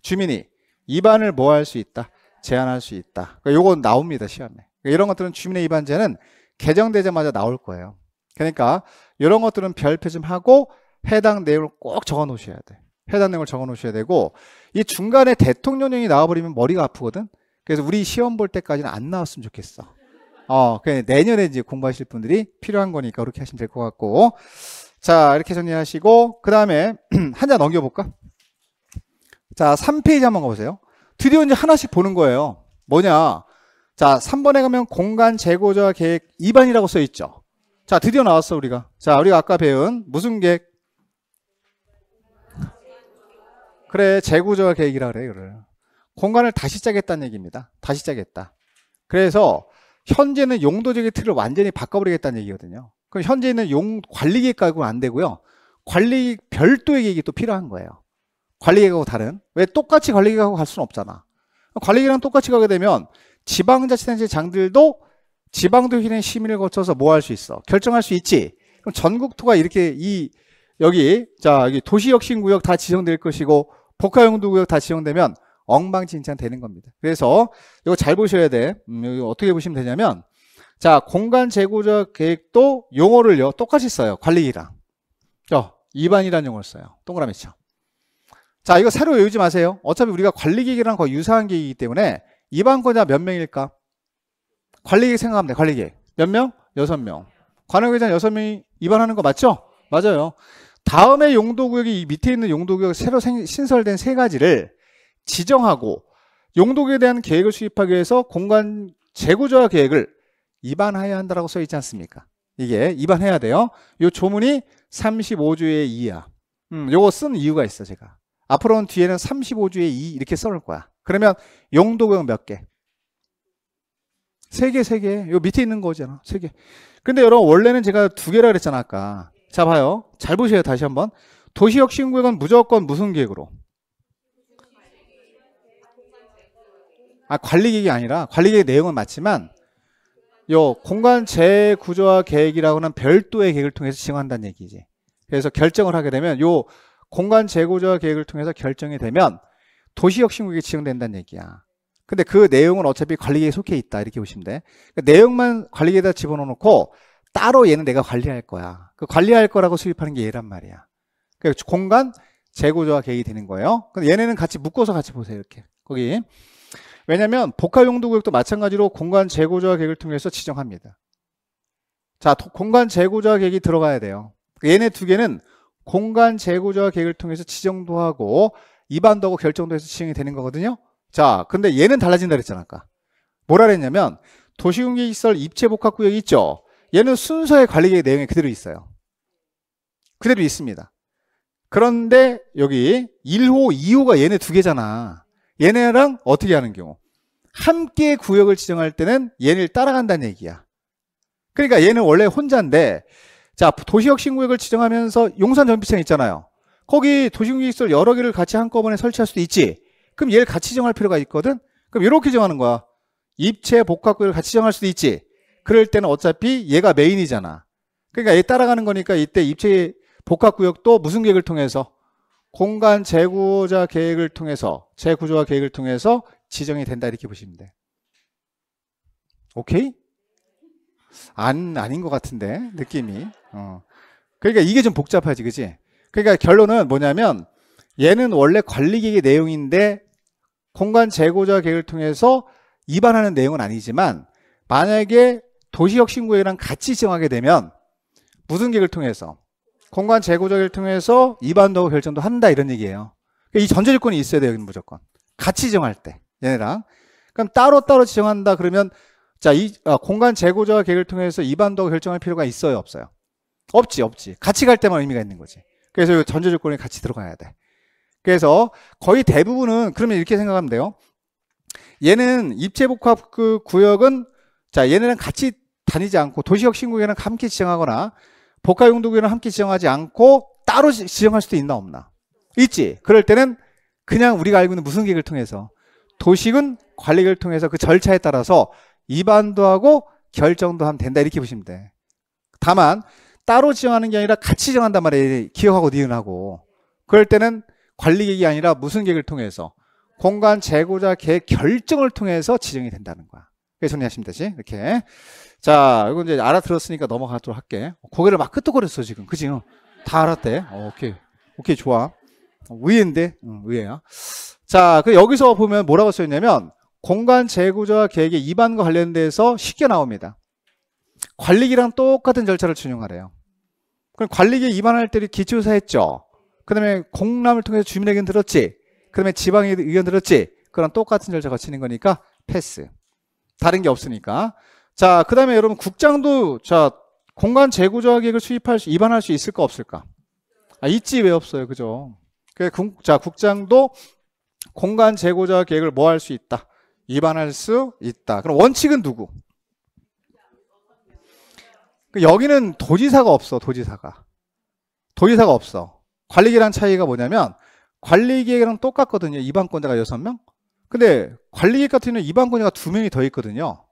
주민이 입안을 뭐 할 수 있다? 제한할 수 있다. 그러니까 요건 나옵니다, 시험에. 그러니까 이런 것들은 주민의 입안제는 개정되자마자 나올 거예요. 그러니까 이런 것들은 별표 좀 하고 해당 내용을 꼭 적어 놓으셔야 돼. 해당내용을 적어 놓으셔야 되고 이 중간에 대통령령이 나와버리면 머리가 아프거든 그래서 우리 시험 볼 때까지는 안 나왔으면 좋겠어 어, 그냥 내년에 이제 공부하실 분들이 필요한 거니까 그렇게 하시면 될 것 같고 자 이렇게 정리하시고 그 다음에 한자 넘겨볼까 자 3페이지 한번 가보세요 드디어 이제 하나씩 보는 거예요 뭐냐 자 3번에 가면 공간 재고자 계획 2반이라고 써있죠 자 드디어 나왔어 우리가 자 우리가 아까 배운 무슨 계획 그래 재구조화 계획이라 그래 이거를 공간을 다시 짜겠다는 얘기입니다 다시 짜겠다 그래서 현재는 용도적인 틀을 완전히 바꿔버리겠다는 얘기거든요 그럼 현재는 용 관리 계획 가고는안 되고요 관리 별도의 계획이 또 필요한 거예요 관리 계획하고 다른 왜 똑같이 관리 계획하고 갈 수는 없잖아 관리 계획이랑 똑같이 가게 되면 지방자치단체 장들도 지방도시는 시민을 거쳐서 뭐 할 수 있어 결정할 수 있지 그럼 전국토가 이렇게 이 여기 자 여기 도시혁신구역 다 지정될 것이고 복합용도구역 다 지정되면 엉망진창 되는 겁니다. 그래서 이거 잘 보셔야 돼. 음, 이거 어떻게 보시면 되냐면 자 공간 재구조 계획도 용어를요 똑같이 써요. 관리기랑 어, 이반이라는 용어를 써요. 동그라미 쳐. 자 이거 새로 외우지 마세요. 어차피 우리가 관리기기랑 거의 유사한 기기이기 때문에 이반권자 몇 명일까? 관리기 생각하면 돼. 관리기몇 명? 여섯 명. 관할계장 여섯 명이 이반하는 거 맞죠? 맞아요. 다음에 용도구역이 밑에 있는 용도구역 새로 생, 신설된 세 가지를 지정하고 용도구에 역 대한 계획을 수립하기 위해서 공간 재구조화 계획을 입안해야 한다라고 써 있지 않습니까? 이게 입안해야 돼요. 요 조문이 35조의 2야. 음, 요거 쓴 이유가 있어 제가. 앞으로는 뒤에는 35조의 2 이렇게 써놓을 거야. 그러면 용도구역 몇 개? 세 개, 세 개. 요 밑에 있는 거잖아. 세 개. 근데 여러분 원래는 제가 두 개라 그랬잖아 아까. 자, 봐요. 잘 보세요. 다시 한번. 도시혁신 구역은 무조건 무슨 계획으로? 아, 관리 계획이 아니라 관리 계획 내용은 맞지만 요 공간 재구조화 계획이라고는 별도의 계획을 통해서 지정한다는 얘기지. 그래서 결정을 하게 되면 요 공간 재구조화 계획을 통해서 결정이 되면 도시혁신구역이 지정된다는 얘기야. 근데 그 내용은 어차피 관리계에 속해 있다 이렇게 보시면 돼. 그 내용만 관리계에다 집어넣어놓고 따로 얘는 내가 관리할 거야. 그 관리할 거라고 수입하는 게 얘란 말이야. 그 공간 재고조화 계획이 되는 거예요. 근데 얘네는 같이 묶어서 같이 보세요. 이렇게. 거기. 왜냐면 복합용도 구역도 마찬가지로 공간 재고조화 계획을 통해서 지정합니다. 자, 공간 재고조화 계획이 들어가야 돼요. 얘네 두 개는 공간 재고조화 계획을 통해서 지정도 하고 입안도 하고 결정도 해서 지정이 되는 거거든요. 자, 근데 얘는 달라진다 그랬잖아, 아까. 뭐라 그랬냐면 도시공개시설 입체복합구역이 있죠. 얘는 순서의 관리 계획 내용이 그대로 있어요. 그대로 있습니다. 그런데 여기 1호, 2호가 얘네 두 개잖아. 얘네랑 어떻게 하는 경우? 함께 구역을 지정할 때는 얘를 네 따라간다는 얘기야. 그러니까 얘는 원래 혼자인데 자 도시혁신구역을 지정하면서 용산 전비창 있잖아요. 거기 도시공기시설 여러 개를 같이 한꺼번에 설치할 수도 있지. 그럼 얘를 같이 정할 필요가 있거든. 그럼 이렇게 정하는 거야. 입체 복합구역을 같이 정할 수도 있지. 그럴 때는 어차피 얘가 메인이잖아. 그러니까 얘 따라가는 거니까 이때 입체 복합구역도 무슨 계획을 통해서 공간 재구조 계획을 통해서 재구조화 계획을 통해서 지정이 된다 이렇게 보시면 돼. 오케이? 안 아닌 것 같은데 느낌이. 어. 그러니까 이게 좀 복잡하지, 그지? 그러니까 결론은 뭐냐면 얘는 원래 관리 계획 내용인데 공간 재구조 계획을 통해서 입안하는 내용은 아니지만 만약에 도시혁신구역이랑 같이 지정하게 되면 무슨 계획을 통해서 공간 재구조를 통해서 이반도 결정도 한다 이런 얘기예요. 그러니까 이 전제 조건이 있어야 돼요, 무조건. 같이 지정할 때 얘네랑. 그럼 따로 따로 지정한다 그러면 자, 이 아, 공간 재구조 계획을 통해서 이반도 결정할 필요가 있어요, 없어요? 없지, 없지. 같이 갈 때만 의미가 있는 거지. 그래서 이 전제 조건이 같이 들어가야 돼. 그래서 거의 대부분은 그러면 이렇게 생각하면 돼요. 얘는 입체 복합 그 구역은 자, 얘네는 같이 다니지 않고 도시혁 신구에는 함께 지정하거나 복합용도구에는 함께 지정하지 않고 따로 지정할 수도 있나 없나? 있지. 그럴 때는 그냥 우리가 알고 있는 무슨 계획을 통해서 도식은 관리계획을 통해서 그 절차에 따라서 이반도 하고 결정도 하면 된다 이렇게 보시면 돼. 다만 따로 지정하는 게 아니라 같이 지 정한단 말이에요. 기억하고 니은하고. 그럴 때는 관리계획이 아니라 무슨 계획을 통해서 공간 재고자 계획 결정을 통해서 지정이 된다는 거야. 그 정리하시면 되지 이렇게 자 이거 이제 알아들었으니까 넘어가도록 할게 고개를 막 끄덕거렸어 지금 그지다 어. 알았대 어, 오케이 오케이 좋아 어, 의외인데 응, 의외야 자그 여기서 보면 뭐라고 써있냐면 공간 재구조와 계획의 이반과 관련돼서 쉽게 나옵니다 관리기랑 똑같은 절차를 준용하래요 그럼 관리기 이반할 때는 기초사했죠 그 다음에 공람을 통해서 주민 의견 들었지 그 다음에 지방의 의견 들었지 그럼 똑같은 절차 거치는 거니까 패스 다른 게 없으니까. 자, 그 다음에 여러분 국장도 자 공간 재구조 계획을 수립할 수, 입안할 수 있을까 없을까? 아, 있지 왜 없어요, 그죠? 그 자, 국장도 공간 재고자 계획을 뭐 할 수 있다? 입안할 수 있다. 그럼 원칙은 누구? 그 여기는 도지사가 없어, 도지사가. 도지사가 없어. 관리계란 차이가 뭐냐면 관리계획이랑 똑같거든요. 입안권자가 6명, 근데 관리직 같은 경우는 이방군이가 두 명이 더 있거든요.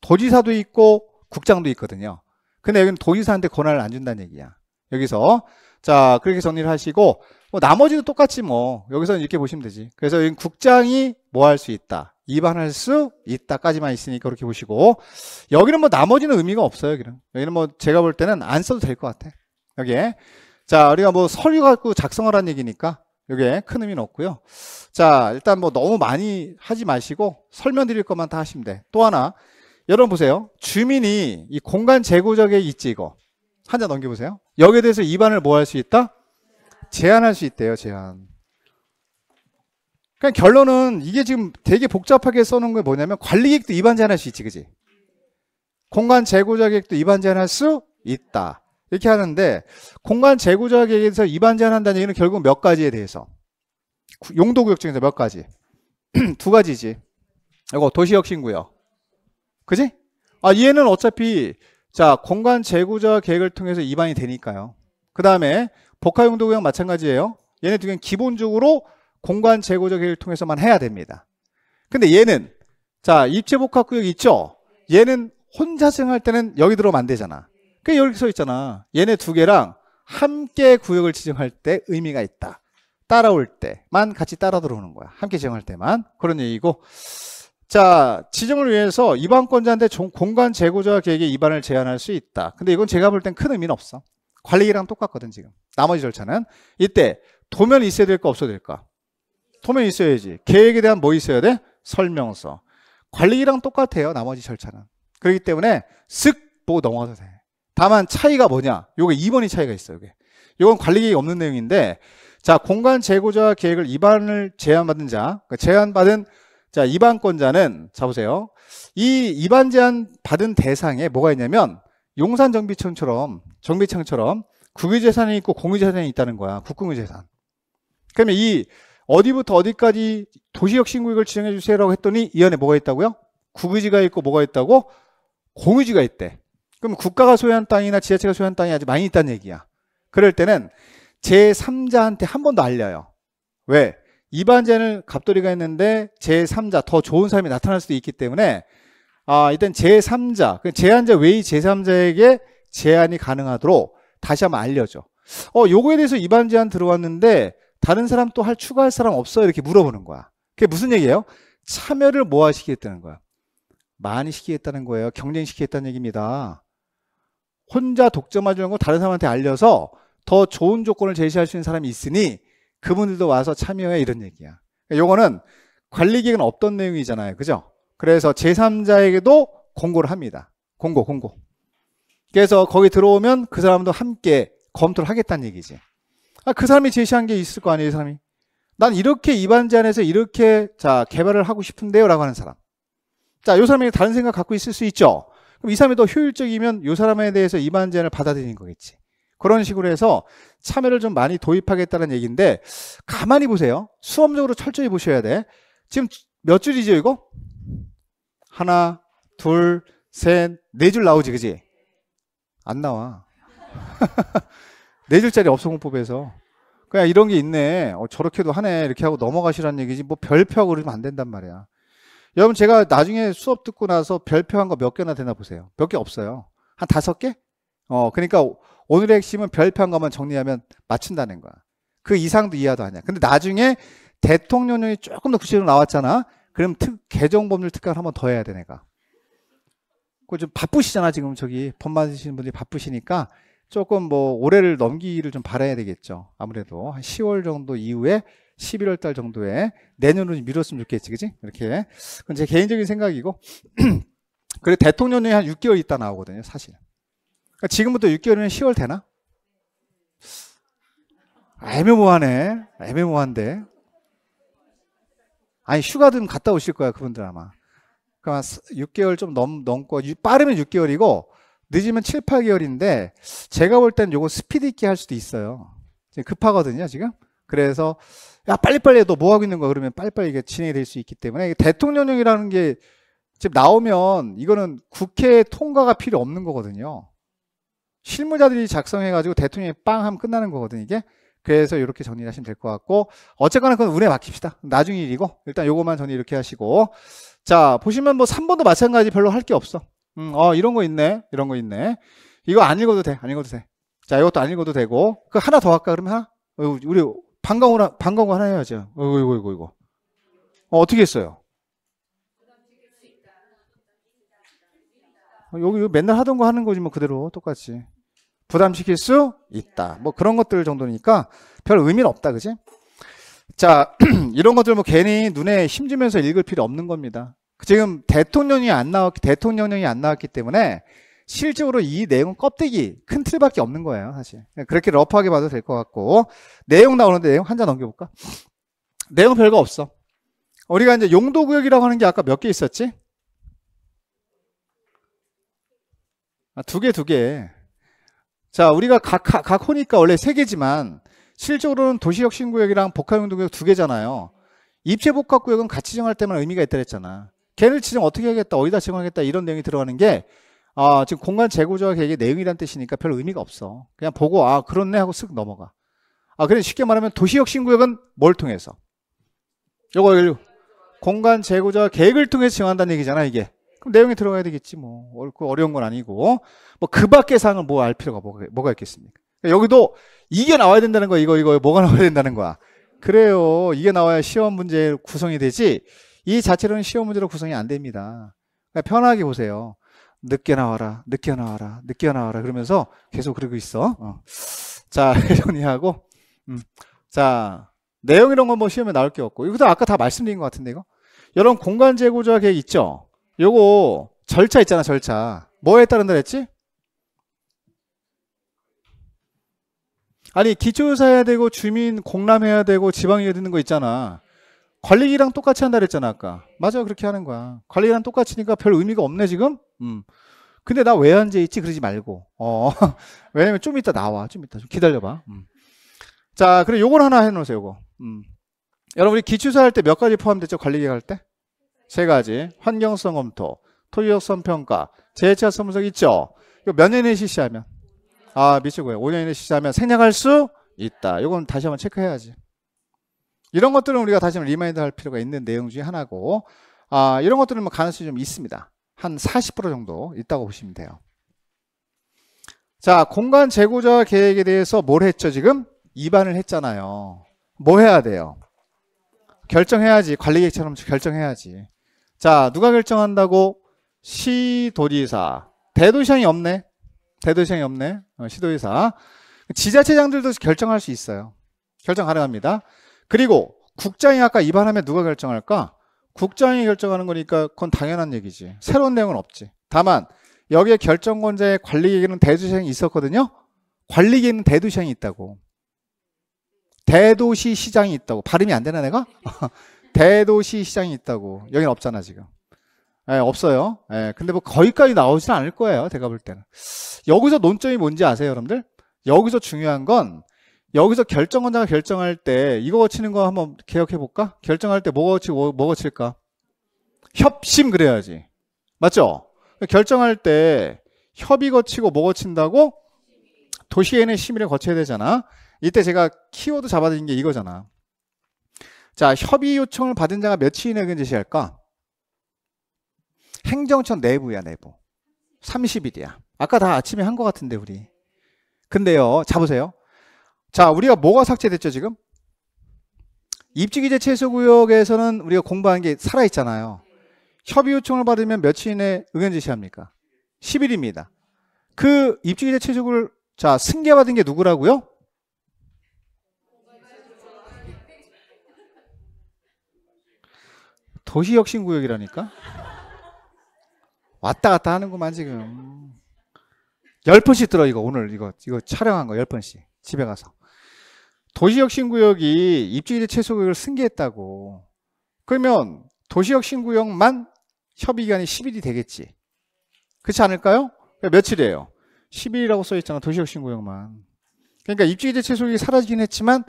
도지사도 있고 국장도 있거든요. 근데 여기는 도지사한테 권한을 안 준다는 얘기야. 여기서 자 그렇게 정리를 하시고 뭐 나머지도 똑같이 뭐 여기서는 이렇게 보시면 되지. 그래서 여기 국장이 뭐 할 수 있다. 입안할 수 있다까지만 있으니까 그렇게 보시고 여기는 뭐 나머지는 의미가 없어요. 여기는 여기는 뭐 제가 볼 때는 안 써도 될 것 같아. 여기에 자 우리가 뭐 서류 갖고 작성하라는 얘기니까 여기에 큰 의미는 없고요. 자, 일단 뭐 너무 많이 하지 마시고 설명드릴 것만 다 하시면 돼. 또 하나, 여러분 보세요. 주민이 이 공간 재고적에 있지 이거. 한자 넘겨보세요. 여기에 대해서 입안을 뭐 할 수 있다? 제한할 수 있대요, 제한. 그냥 그러니까 결론은 이게 지금 되게 복잡하게 써놓은 게 뭐냐면 관리객도 입안 제한할 수 있지, 그지? 공간 재구자계도 입안 제한할 수 있다. 이렇게 하는데 공간 재구조학에 의해서 입안 제한한다는 얘기는 결국 몇 가지에 대해서 용도 구역 중에서 몇 가지 두 가지지 이거 도시혁 신구역 그지? 아 얘는 어차피 자 공간 재구조 계획을 통해서 입안이 되니까요 그 다음에 복합용도 구역 마찬가지예요 얘네 두 개는 기본적으로 공간 재구조 계획을 통해서만 해야 됩니다 근데 얘는 자 입체 복합구역 있죠 얘는 혼자 생활 때는 여기 들어오면 안 되잖아 그게 여기 서 있잖아. 얘네 두 개랑 함께 구역을 지정할 때 의미가 있다. 따라올 때만 같이 따라 들어오는 거야. 함께 지정할 때만. 그런 얘기고. 자, 지정을 위해서 이반권자한테 공간 재고자 계획에 이반을 제한할 수 있다. 근데 이건 제가 볼 땐 큰 의미는 없어. 관리기랑 똑같거든, 지금. 나머지 절차는. 이때 도면 있어야 될까 없어야 될까? 도면 있어야지. 계획에 대한 뭐 있어야 돼? 설명서. 관리기랑 똑같아요, 나머지 절차는. 그렇기 때문에 쓱 보고 넘어가도 돼. 다만 차이가 뭐냐? 요게 2번이 차이가 있어요. 요게. 요건 관리 계획이 없는 내용인데 자, 공간 재고자 계획을 입반을 제한받은 자, 그러니까 제한받은 자, 입반권자는자 보세요. 이입반 제한 받은 대상에 뭐가 있냐면 용산 정비청처럼 정비청처럼 국유재산이 있고 공유재산이 있다는 거야. 국공유재산. 그러면 이 어디부터 어디까지 도시혁 신구역을 지정해 주세요라고 했더니 이 안에 뭐가 있다고요? 국유지가 있고 뭐가 있다고? 공유지가 있대. 그럼 국가가 소유한 땅이나 지자체가 소유한 땅이 아주 많이 있다는 얘기야. 그럴 때는 제3자한테 한 번 더 알려요. 왜? 이반제는 갑돌이가 했는데 제3자, 더 좋은 사람이 나타날 수도 있기 때문에 아, 일단 제3자, 그 제한자 외의 제3자에게 제한이 가능하도록 다시 한번 알려줘. 어, 요거에 대해서 이반 제한 들어왔는데 다른 사람 또 할 추가할 사람 없어요? 이렇게 물어보는 거야. 그게 무슨 얘기예요? 참여를 모아시키겠다는 뭐 거야. 많이 시키겠다는 거예요. 경쟁시키겠다는 얘기입니다. 혼자 독점하지 는고 다른 사람한테 알려서 더 좋은 조건을 제시할 수 있는 사람이 있으니 그분들도 와서 참여해 이런 얘기야. 그러니까 요거는 관리기은 없던 내용이잖아요. 그죠? 그래서 제3자에게도 공고를 합니다. 공고, 공고. 그래서 거기 들어오면 그 사람도 함께 검토를 하겠다는 얘기지. 아, 그 사람이 제시한 게 있을 거 아니에요, 이 사람이. 난 이렇게 입안 제안에서 이렇게 자 개발을 하고 싶은데요 라고 하는 사람 자요 사람이 다른 생각 갖고 있을 수 있죠 그럼 이 사람이 더 효율적이면 이 사람에 대해서 이반 제한을 받아들이는 거겠지. 그런 식으로 해서 참여를 좀 많이 도입하겠다는 얘기인데 가만히 보세요. 수험적으로 철저히 보셔야 돼. 지금 몇 줄이죠 이거? 하나, 둘, 셋, 네 줄 나오지 그지? 안 나와. 네 줄짜리 업소공법에서 그냥 이런 게 있네. 어, 저렇게도 하네. 이렇게 하고 넘어가시라는 얘기지. 뭐 별표하고 그러면 안 된단 말이야. 여러분 제가 나중에 수업 듣고 나서 별표 한거 몇 개나 되나 보세요. 몇 개 없어요. 한 다섯 개? 어, 그러니까 오늘의 핵심은 별표 한 것만 정리하면 맞춘다는 거야. 그 이상도 이하도 아니야. 근데 나중에 대통령령이 조금 더 구체적으로 나왔잖아. 그럼 특, 개정법률 특강을 한 번 더 해야 돼, 내가. 그좀 바쁘시잖아, 지금 저기 법 맞으시는 분들이 바쁘시니까 조금 뭐 올해를 넘기기를 좀 바라야 되겠죠. 아무래도 한 10월 정도 이후에 11월 달 정도에 내년으로 미뤘으면 좋겠지, 그지? 이렇게. 그건 제 개인적인 생각이고. 그리고 대통령이 한 6개월 있다 나오거든요, 사실. 그러니까 지금부터 6개월이면 10월 되나? 애매모하네. 호 애매모한데. 호 아니, 휴가 든 갔다 오실 거야, 그분들 아마. 그러니까 6개월 좀 넘, 넘고, 빠르면 6개월이고, 늦으면 7, 8개월인데, 제가 볼 땐 요거 스피드 있게 할 수도 있어요. 지금 급하거든요, 지금. 그래서 야 빨리빨리 해도 뭐 하고 있는 거 그러면 빨리빨리 이게 진행이 될 수 있기 때문에 대통령령이라는 게 지금 나오면 이거는 국회 통과가 필요 없는 거거든요. 실무자들이 작성해가지고 대통령이 빵 하면 끝나는 거거든 이게. 그래서 이렇게 정리하시면 될 것 같고 어쨌거나 그건 운에 맡깁시다. 나중 일이고 일단 요것만 정리 이렇게 하시고 자 보시면 뭐 3번도 마찬가지 별로 할 게 없어. 음, 어 이런 거 있네 이런 거 있네. 이거 안 읽어도 돼안 읽어도 돼. 자 이것도 안 읽어도 되고 그 하나 더 할까 그러면 하나? 어, 우리 반가운, 반가운 하나 해야죠. 어이구, 이거, 이거, 이거. 어, 떻게 했어요? 어, 여기 맨날 하던 거 하는 거지, 뭐, 그대로. 똑같이. 부담시킬 수 있다. 뭐, 그런 것들 정도니까 별 의미는 없다, 그지? 자, 이런 것들 뭐 괜히 눈에 힘주면서 읽을 필요 없는 겁니다. 지금 대통령이 안 나왔, 대통령령이 안 나왔기 때문에 실적으로이 내용은 껍데기 큰 틀밖에 없는 거예요 사실 그렇게 러프하게 봐도 될 것 같고 내용 나오는데 내용 한자 넘겨볼까? 내용 별거 없어 우리가 이제 용도구역이라고 하는 게 아까 몇 개 있었지? 아, 두 개, 두 개. 자, 우리가 각, 각, 각 호니까 원래 세 개지만, 실적으로는 도시혁신구역이랑 복합용도구역 두 개잖아요. 입체복합구역은 같이 정할 때만 의미가 있다 그랬잖아. 걔를 지정 어떻게 하겠다, 어디다 지정하겠다, 이런 내용이 들어가는 게, 아, 지금 공간 재구조화 계획의 내용이란 뜻이니까 별 의미가 없어. 그냥 보고, 아, 그렇네 하고 쓱 넘어가. 아, 그래 쉽게 말하면 도시혁신구역은 뭘 통해서? 요거, 요 공간 재구조화 계획을 통해서 정한다는 얘기잖아, 이게. 그럼 내용이 들어가야 되겠지, 뭐. 그 어려운 건 아니고. 뭐, 그 밖의 사항을 뭐 알 필요가 뭐가, 뭐가 있겠습니까? 그러니까 여기도 이게 나와야 된다는 거야, 이거, 이거. 뭐가 나와야 된다는 거야. 그래요. 이게 나와야 시험 문제 구성이 되지, 이 자체로는 시험 문제로 구성이 안 됩니다. 그러 그러니까 편하게 보세요. 늦게 나와라, 늦게 나와라, 늦게 나와라. 그러면서 계속 그러고 있어. 어. 자, 정리하고. 음. 자, 내용 이런 건 뭐 시험에 나올 게 없고. 이것도 아까 다 말씀드린 것 같은데, 이거. 여러분, 공간 재고조화 계획 있죠? 요거, 절차 있잖아, 절차. 뭐에 따른다 그랬지? 아니, 기초조사 해야 되고, 주민 공람해야 되고, 지방에 되는 거 있잖아. 관리기랑 똑같이 한다 그랬잖아 아까 맞아 그렇게 하는 거야 관리기랑 똑같이니까 별 의미가 없네 지금 음. 근데 나왜 앉아 있지 그러지 말고 어 왜냐면 좀 이따 나와 좀 이따 좀 기다려봐 음. 자 그래 요걸 하나 해놓으세요 요거 음. 여러분 우리 기출사 할 때 몇 가지 포함됐죠 관리기 할때세 가지 환경성 검토 토지역선 평가 재해차 분석 있죠 이거 몇 년에 실시하면 아 미치고요 5년 이내 실시하면 생략할 수 있다 요건 다시 한번 체크해야지 이런 것들은 우리가 다시 한번 리마인드 할 필요가 있는 내용 중에 하나고 아, 이런 것들은 뭐 가능성이 좀 있습니다. 한 40% 정도 있다고 보시면 돼요. 자, 공간 재고자 계획에 대해서 뭘 했죠, 지금? 입안을 했잖아요. 뭐 해야 돼요? 결정해야지. 관리 계획처럼 결정해야지. 자, 누가 결정한다고? 시도지사. 대도시장이 없네. 대도시장이 없네. 어, 시도지사. 지자체장들도 결정할 수 있어요. 결정 가능합니다. 그리고 국장이 아까 입안하면 누가 결정할까? 국장이 결정하는 거니까 그건 당연한 얘기지. 새로운 내용은 없지. 다만 여기에 결정권자의 관리계획에는 대도시행이 있었거든요. 관리기에는 대도시행이 있다고. 대도시 시장이 있다고. 발음이 안 되나 내가? 대도시 시장이 있다고. 여긴 없잖아 지금. 예, 없어요. 예, 근데 뭐 거기까지 나오진 않을 거예요. 제가 볼 때는. 여기서 논점이 뭔지 아세요, 여러분들? 여기서 중요한 건 여기서 결정원자가 결정할 때 이거 거치는 거 한번 개혁해 볼까? 결정할 때 뭐 거치고 뭐, 뭐 거칠까? 협심 그래야지. 맞죠? 결정할 때 협의 거치고 뭐 거친다고? 도시에는 심의를 거쳐야 되잖아. 이때 제가 키워드 잡아드린 게 이거잖아. 자, 협의 요청을 받은 자가 며칠이내에 제시할까? 행정청 내부야, 내부. 30일이야. 아까 다 아침에 한 것 같은데, 우리. 근데요, 잡으세요. 자, 우리가 뭐가 삭제됐죠, 지금? 입지기재 최소구역에서는 우리가 공부한 게 살아있잖아요. 협의 요청을 받으면 며칠내 의견 제시합니까? 10일입니다. 그 입지기재 최소구를 자, 승계받은 게 누구라고요? 도시혁신구역이라니까? 왔다 갔다 하는구만, 지금. 10번씩 들어, 이거, 오늘, 이거, 이거 촬영한 거 10번씩. 집에 가서. 도시혁신구역이 입주일의 최소구역을 승계했다고 그러면 도시혁신구역만 협의기간이 10일이 되겠지 그렇지 않을까요? 그러니까 며칠이에요 10일이라고 써있잖아 도시혁신구역만 그러니까 입주일의 최소구역이 사라지긴 했지만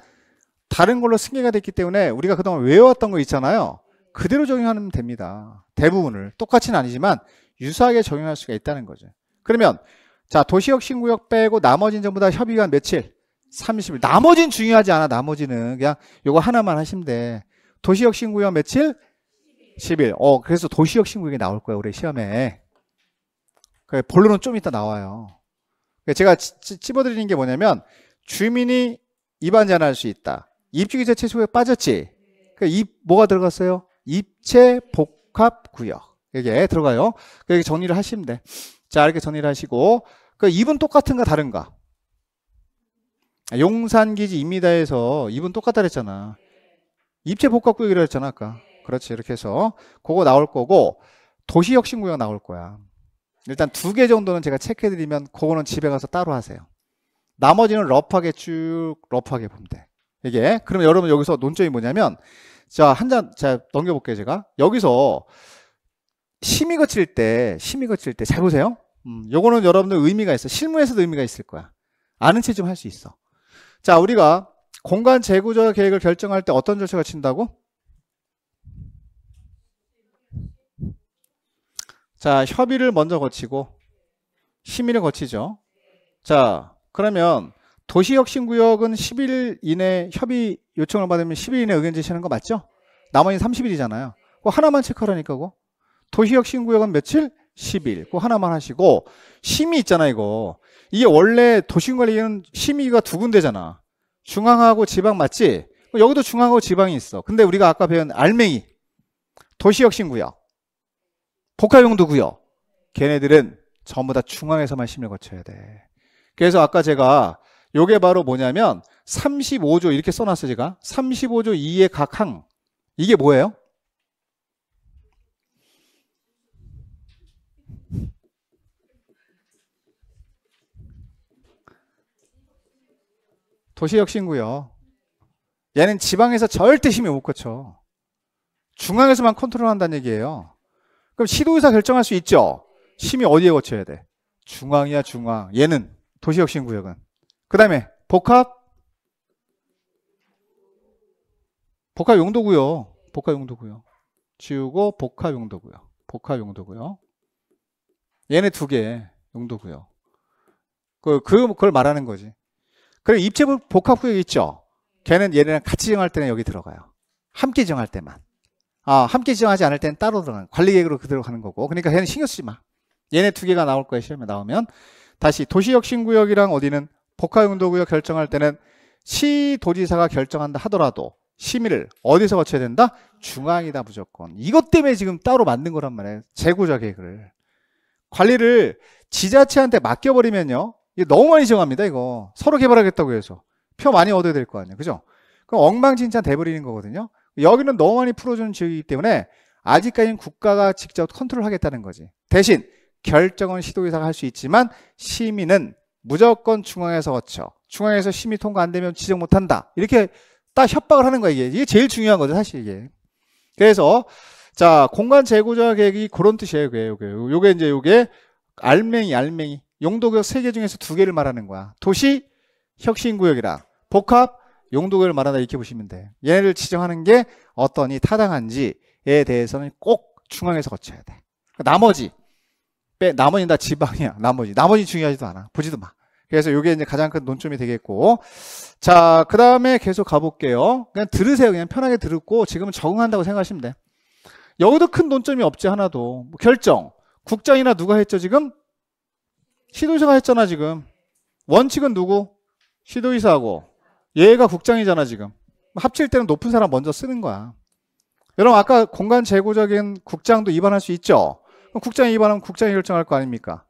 다른 걸로 승계가 됐기 때문에 우리가 그동안 외워왔던 거 있잖아요 그대로 적용하면 됩니다 대부분을 똑같이 아니지만 유사하게 적용할 수가 있다는 거죠 그러면 자 도시혁신구역 빼고 나머지는 전부 다 협의기간 며칠 30일. 나머지는 중요하지 않아. 나머지는 그냥 요거 하나만 하시면 돼. 도시혁신구역 며칠? 10일. 어, 그래서 도시혁신구역이 나올 거야. 우리 시험에. 그래, 본론은 좀 이따 나와요. 그러니까 제가 찝어드리는 게 뭐냐면 주민이 입안 전할수 있다. 입주기자 최소에 빠졌지. 그입 그러니까 뭐가 들어갔어요? 입체 복합 구역. 여기에 들어가요. 여기 그러니까 정리를 하시면 돼. 자, 이렇게 정리를 하시고 그 입은 똑같은가 다른가? 아, 용산기지 입니다에서 이분 똑같다 그랬잖아. 입체 복합구역이라 그랬잖아 아까. 그렇지. 이렇게 해서 그거 나올 거고 도시혁신구역 나올 거야. 일단 두 개 정도는 제가 체크해드리면 그거는 집에 가서 따로 하세요. 나머지는 러프하게 쭉 러프하게 보면 돼. 이게 그러면 여러분 여기서 논점이 뭐냐면 자한잔자 넘겨볼게요 제가 여기서 심의 거칠 때 심의 거칠 때 잘 보세요. 음, 요거는 여러분들 의미가 있어. 실무에서도 의미가 있을 거야. 아는 체 좀 할 수 있어. 자, 우리가 공간 재구조 계획을 결정할 때 어떤 절차가 친다고? 자, 협의를 먼저 거치고 심의를 거치죠. 자, 그러면 도시혁신구역은 10일 이내 협의 요청을 받으면 10일 이내 의견 제시하는 거 맞죠? 나머지 30일이잖아요. 그 하나만 체크하라니까 고 도시혁신구역은 며칠? 10일. 그 하나만 하시고 심의 있잖아 이거. 이게 원래 도시관리는 심의가 두 군데잖아. 중앙하고 지방 맞지? 여기도 중앙하고 지방이 있어. 근데 우리가 아까 배운 알맹이, 도시혁신구역, 복합용도구역, 걔네들은 전부 다 중앙에서만 심의를 거쳐야 돼. 그래서 아까 제가 요게 바로 뭐냐면 35조 이렇게 써놨어 제가 35조 2의 각항 이게 뭐예요? 도시혁신구요. 얘는 지방에서 절대 힘이 못 거쳐. 중앙에서만 컨트롤한다는 얘기예요. 그럼 시도의사 결정할 수 있죠. 힘이 어디에 거쳐야 돼? 중앙이야 중앙. 얘는 도시혁신구역은. 그 다음에 복합. 복합 용도구요 복합 용도구요 지우고 복합 용도구요 복합 용도구요 얘네 두 개용도구요 그, 그, 그걸 말하는 거지. 그리고 입체 복합 구역 있죠. 걔는 얘네랑 같이 정할 때는 여기 들어가요. 함께 정할 때만. 아, 함께 정하지 않을 때는 따로 들어가는 관리 계획으로 그대로 가는 거고. 그러니까 걔는 신경 쓰지 마. 얘네 두 개가 나올 거예요. 시험에 나오면. 다시 도시혁신구역이랑 어디는 복합용도구역 결정할 때는 시도지사가 결정한다 하더라도 심의를 어디서 거쳐야 된다? 중앙이다 무조건. 이것 때문에 지금 따로 만든 거란 말이에요. 재구조 계획을. 관리를 지자체한테 맡겨버리면요. 이게 너무 많이 지정합니다, 이거. 서로 개발하겠다고 해서. 표 많이 얻어야 될 거 아니에요. 그죠? 그럼 엉망진창 돼버리는 거거든요. 여기는 너무 많이 풀어주는 지역이기 때문에 아직까지는 국가가 직접 컨트롤 하겠다는 거지. 대신 결정은 시도의사가 할 수 있지만 시민은 무조건 중앙에서 거쳐. 중앙에서 심의 통과 안 되면 지정 못 한다. 이렇게 딱 협박을 하는 거예요, 이게. 제일 중요한 거죠, 사실 이게. 그래서 자, 공간 재고자 계획이 그런 뜻이에요, 요게. 요게, 요게 이제 요게 알맹이, 알맹이. 용도구역 세개 중에서 두개를 말하는 거야. 도시, 혁신구역이라. 복합, 용도구역을 말한다 이렇게 보시면 돼. 얘네를 지정하는 게 어떠니 타당한지에 대해서는 꼭 중앙에서 거쳐야 돼. 그러니까 나머지, 빼, 나머지는 다 지방이야. 나머지. 나머지 중요하지도 않아. 보지도 마. 그래서 이게 이제 가장 큰 논점이 되겠고. 자, 그 다음에 계속 가볼게요. 그냥 들으세요. 그냥 편하게 들었고, 지금은 적응한다고 생각하시면 돼. 여기도 큰 논점이 없지, 하나도. 뭐 결정. 국장이나 누가 했죠, 지금? 시도의사가 했잖아 지금. 원칙은 누구? 시도의사하고. 얘가 국장이잖아 지금. 합칠 때는 높은 사람 먼저 쓰는 거야. 여러분 아까 공간 재고적인 국장도 입안할 수 있죠. 그럼 국장이 입안하면 국장이 결정할 거 아닙니까?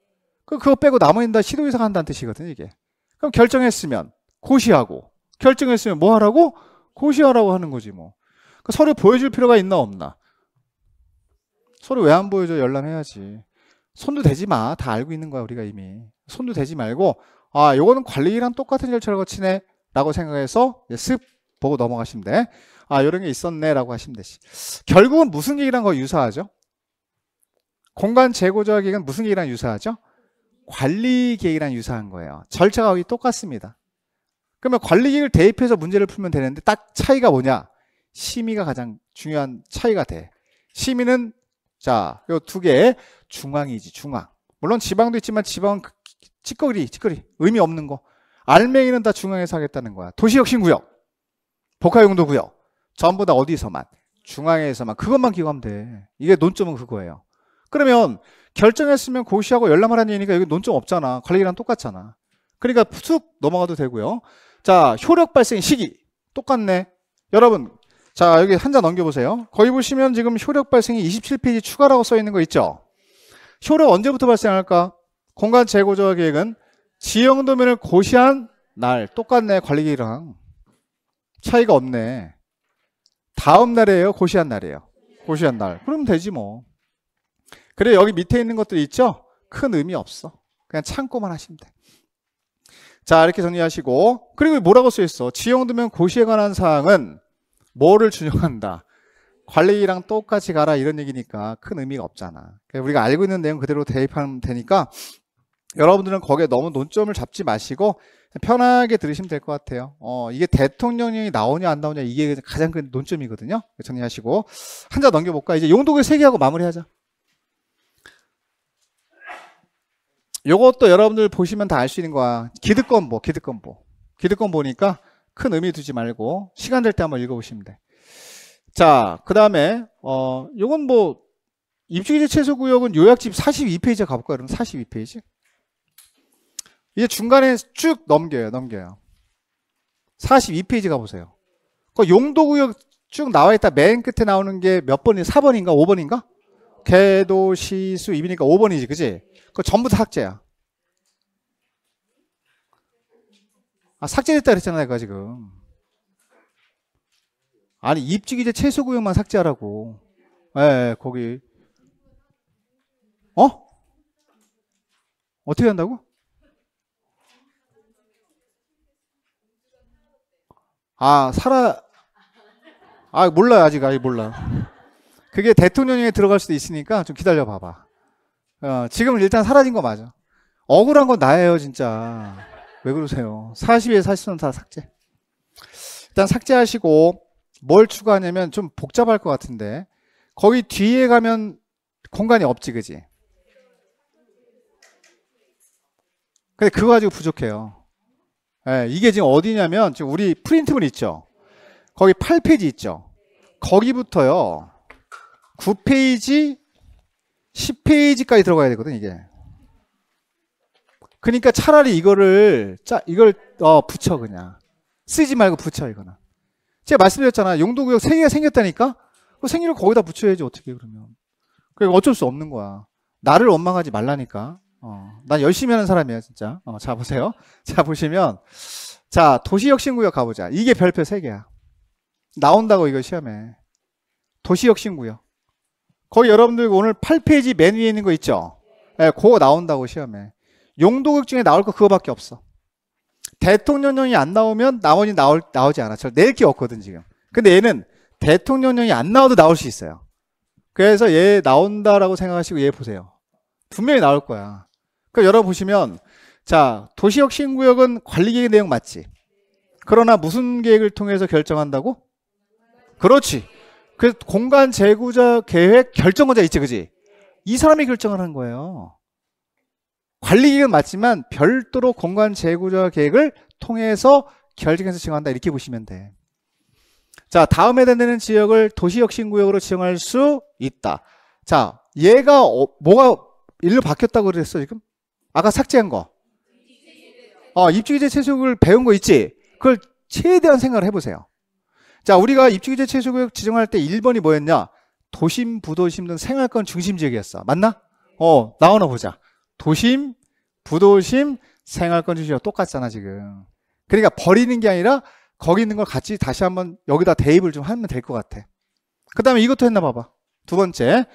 그, 그거 빼고 나머지는 다 시도의사가 한다는 뜻이거든 이게. 그럼 결정했으면 고시하고 결정했으면 뭐 하라고? 고시하라고 하는 거지 뭐. 그 서류 보여줄 필요가 있나 없나? 서류 왜 안 보여줘? 열람해야지. 손도 대지 마. 다 알고 있는 거야, 우리가 이미. 손도 대지 말고, 아, 요거는 관리랑 똑같은 절차를 거치네. 라고 생각해서 습 보고 넘어가시면 돼. 아, 요런 게 있었네. 라고 하시면 되지. 결국은 무슨 얘기랑 거 유사하죠? 공간 재고적 계획은 무슨 계획이랑 유사하죠? 관리 계획이랑 유사한 거예요. 절차가 거기 똑같습니다. 그러면 관리 계획을 대입해서 문제를 풀면 되는데 딱 차이가 뭐냐? 심의가 가장 중요한 차이가 돼. 심의는 자, 요 두 개. 중앙이지 중앙 물론 지방도 있지만 지방 그 찌꺼리 찌꺼기 의미 없는 거 알맹이는 다 중앙에서 하겠다는 거야 도시혁신구역 복합용도구역 전부 다 어디서만 중앙에서만 그것만 기억하면 돼 이게 논점은 그거예요 그러면 결정했으면 고시하고 열람하라는 얘기니까 여기 논점 없잖아 관리랑 똑같잖아 그러니까 푹 넘어가도 되고요 자 효력 발생 시기 똑같네 여러분 자 여기 한자 넘겨보세요 거기 보시면 지금 효력 발생이 27페이지 추가라고 써 있는 거 있죠 효력 언제부터 발생할까? 공간 재고조화 계획은 지형 도면을 고시한 날 똑같네 관리 계획이랑 차이가 없네. 다음 날이에요. 고시한 날이에요. 고시한 날. 그러면 되지 뭐. 그래 여기 밑에 있는 것들 있죠? 큰 의미 없어. 그냥 참고만 하시면 돼. 자 이렇게 정리하시고 그리고 뭐라고 써있어 지형 도면 고시에 관한 사항은 뭐를 준용한다? 관리랑 똑같이 가라 이런 얘기니까 큰 의미가 없잖아. 그러니까 우리가 알고 있는 내용 그대로 대입하면 되니까 여러분들은 거기에 너무 논점을 잡지 마시고 편하게 들으시면 될 것 같아요. 어, 이게 대통령령이 나오냐 안 나오냐 이게 가장 큰 논점이거든요. 정리하시고 한자 넘겨볼까? 이제 용도글 세개하고 마무리하자. 요것도 여러분들 보시면 다 알 수 있는 거야. 기득권 보, 기득권 보. 기득권 보니까 큰 의미 두지 말고 시간 될 때 한번 읽어보시면 돼. 자, 그 다음에, 어, 요건 뭐, 입주기지 최소구역은 요약집 42페이지에 가볼까요? 그럼 42페이지? 이제 중간에 쭉 넘겨요, 넘겨요. 42페이지 가보세요. 그 그러니까 용도구역 쭉 나와있다 맨 끝에 나오는 게 몇 번이 4번인가? 5번인가? 개도시수 입이니까 5번이지, 그지? 그 전부 다 삭제야. 아, 삭제됐다 그랬잖아, 내가 지금. 아니 입주기재 최소구역만 삭제하라고. 예, 예, 거기. 어? 어떻게 한다고? 아 살아 아 몰라요 아직 아직 몰라 그게 대통령령에 들어갈 수도 있으니까 좀 기다려 봐봐 어, 지금 일단 사라진 거 맞아 억울한 건 나예요 진짜 왜 그러세요 4 0에 40선 다 삭제 일단 삭제하시고 뭘 추가하냐면 좀 복잡할 것 같은데 거기 뒤에 가면 공간이 없지 그지? 근데 그거 가지고 부족해요. 예, 이게 지금 어디냐면 지금 우리 프린트물 있죠. 거기 8페이지 있죠. 거기부터요. 9페이지, 10페이지까지 들어가야 되거든 이게. 그러니까 차라리 이거를 짜 이걸 어 붙여 그냥 쓰지 말고 붙여 이거는 제가 말씀드렸잖아. 용도구역 3개가 생겼다니까? 그 생일을 거기다 붙여야지, 어떻게, 그러면. 그러니까 어쩔 수 없는 거야. 나를 원망하지 말라니까. 어, 난 열심히 하는 사람이야, 진짜. 어, 자, 보세요. 자, 보시면. 자, 도시혁신구역 가보자. 이게 별표 3개야. 나온다고 이거 시험에. 도시혁신구역. 거기 여러분들 오늘 8페이지 맨 위에 있는 거 있죠? 예, 네, 그거 나온다고 시험에. 용도극 중에 나올 거 그거밖에 없어. 대통령령이 안 나오면 나머지 나올, 나오지 않아. 저낼게 없거든, 지금. 근데 얘는 대통령령이 안 나와도 나올 수 있어요. 그래서 얘 나온다라고 생각하시고 얘 보세요. 분명히 나올 거야. 그 여러분 보시면 자 도시혁신구역은 관리계획 내용 맞지? 그러나 무슨 계획을 통해서 결정한다고? 그렇지. 그 공간 재구조 계획 결정권자 있지, 그지? 이 사람이 결정을 한 거예요. 관리기관 맞지만 별도로 공간 재구조 계획을 통해서 결획해서 지정한다 이렇게 보시면 돼. 자 다음에 해되는 지역을 도시혁신구역으로 지정할 수 있다. 자 얘가 어, 뭐가 일로 바뀌었다고 그랬어 지금? 아까 삭제한 거. 어입주기제 채소구역을 배운 거 있지? 그걸 최대한 생각을 해보세요. 자 우리가 입주기제 채소구역 지정할 때 1번이 뭐였냐? 도심, 부도심 등 생활권 중심 지역이었어. 맞나? 어 나오나 보자. 도심, 부도심, 생활권 주시오 똑같잖아 지금. 그러니까 버리는 게 아니라 거기 있는 걸 같이 다시 한번 여기다 대입을 좀 하면 될 것 같아. 그 다음에 이것도 했나 봐봐. 두 번째.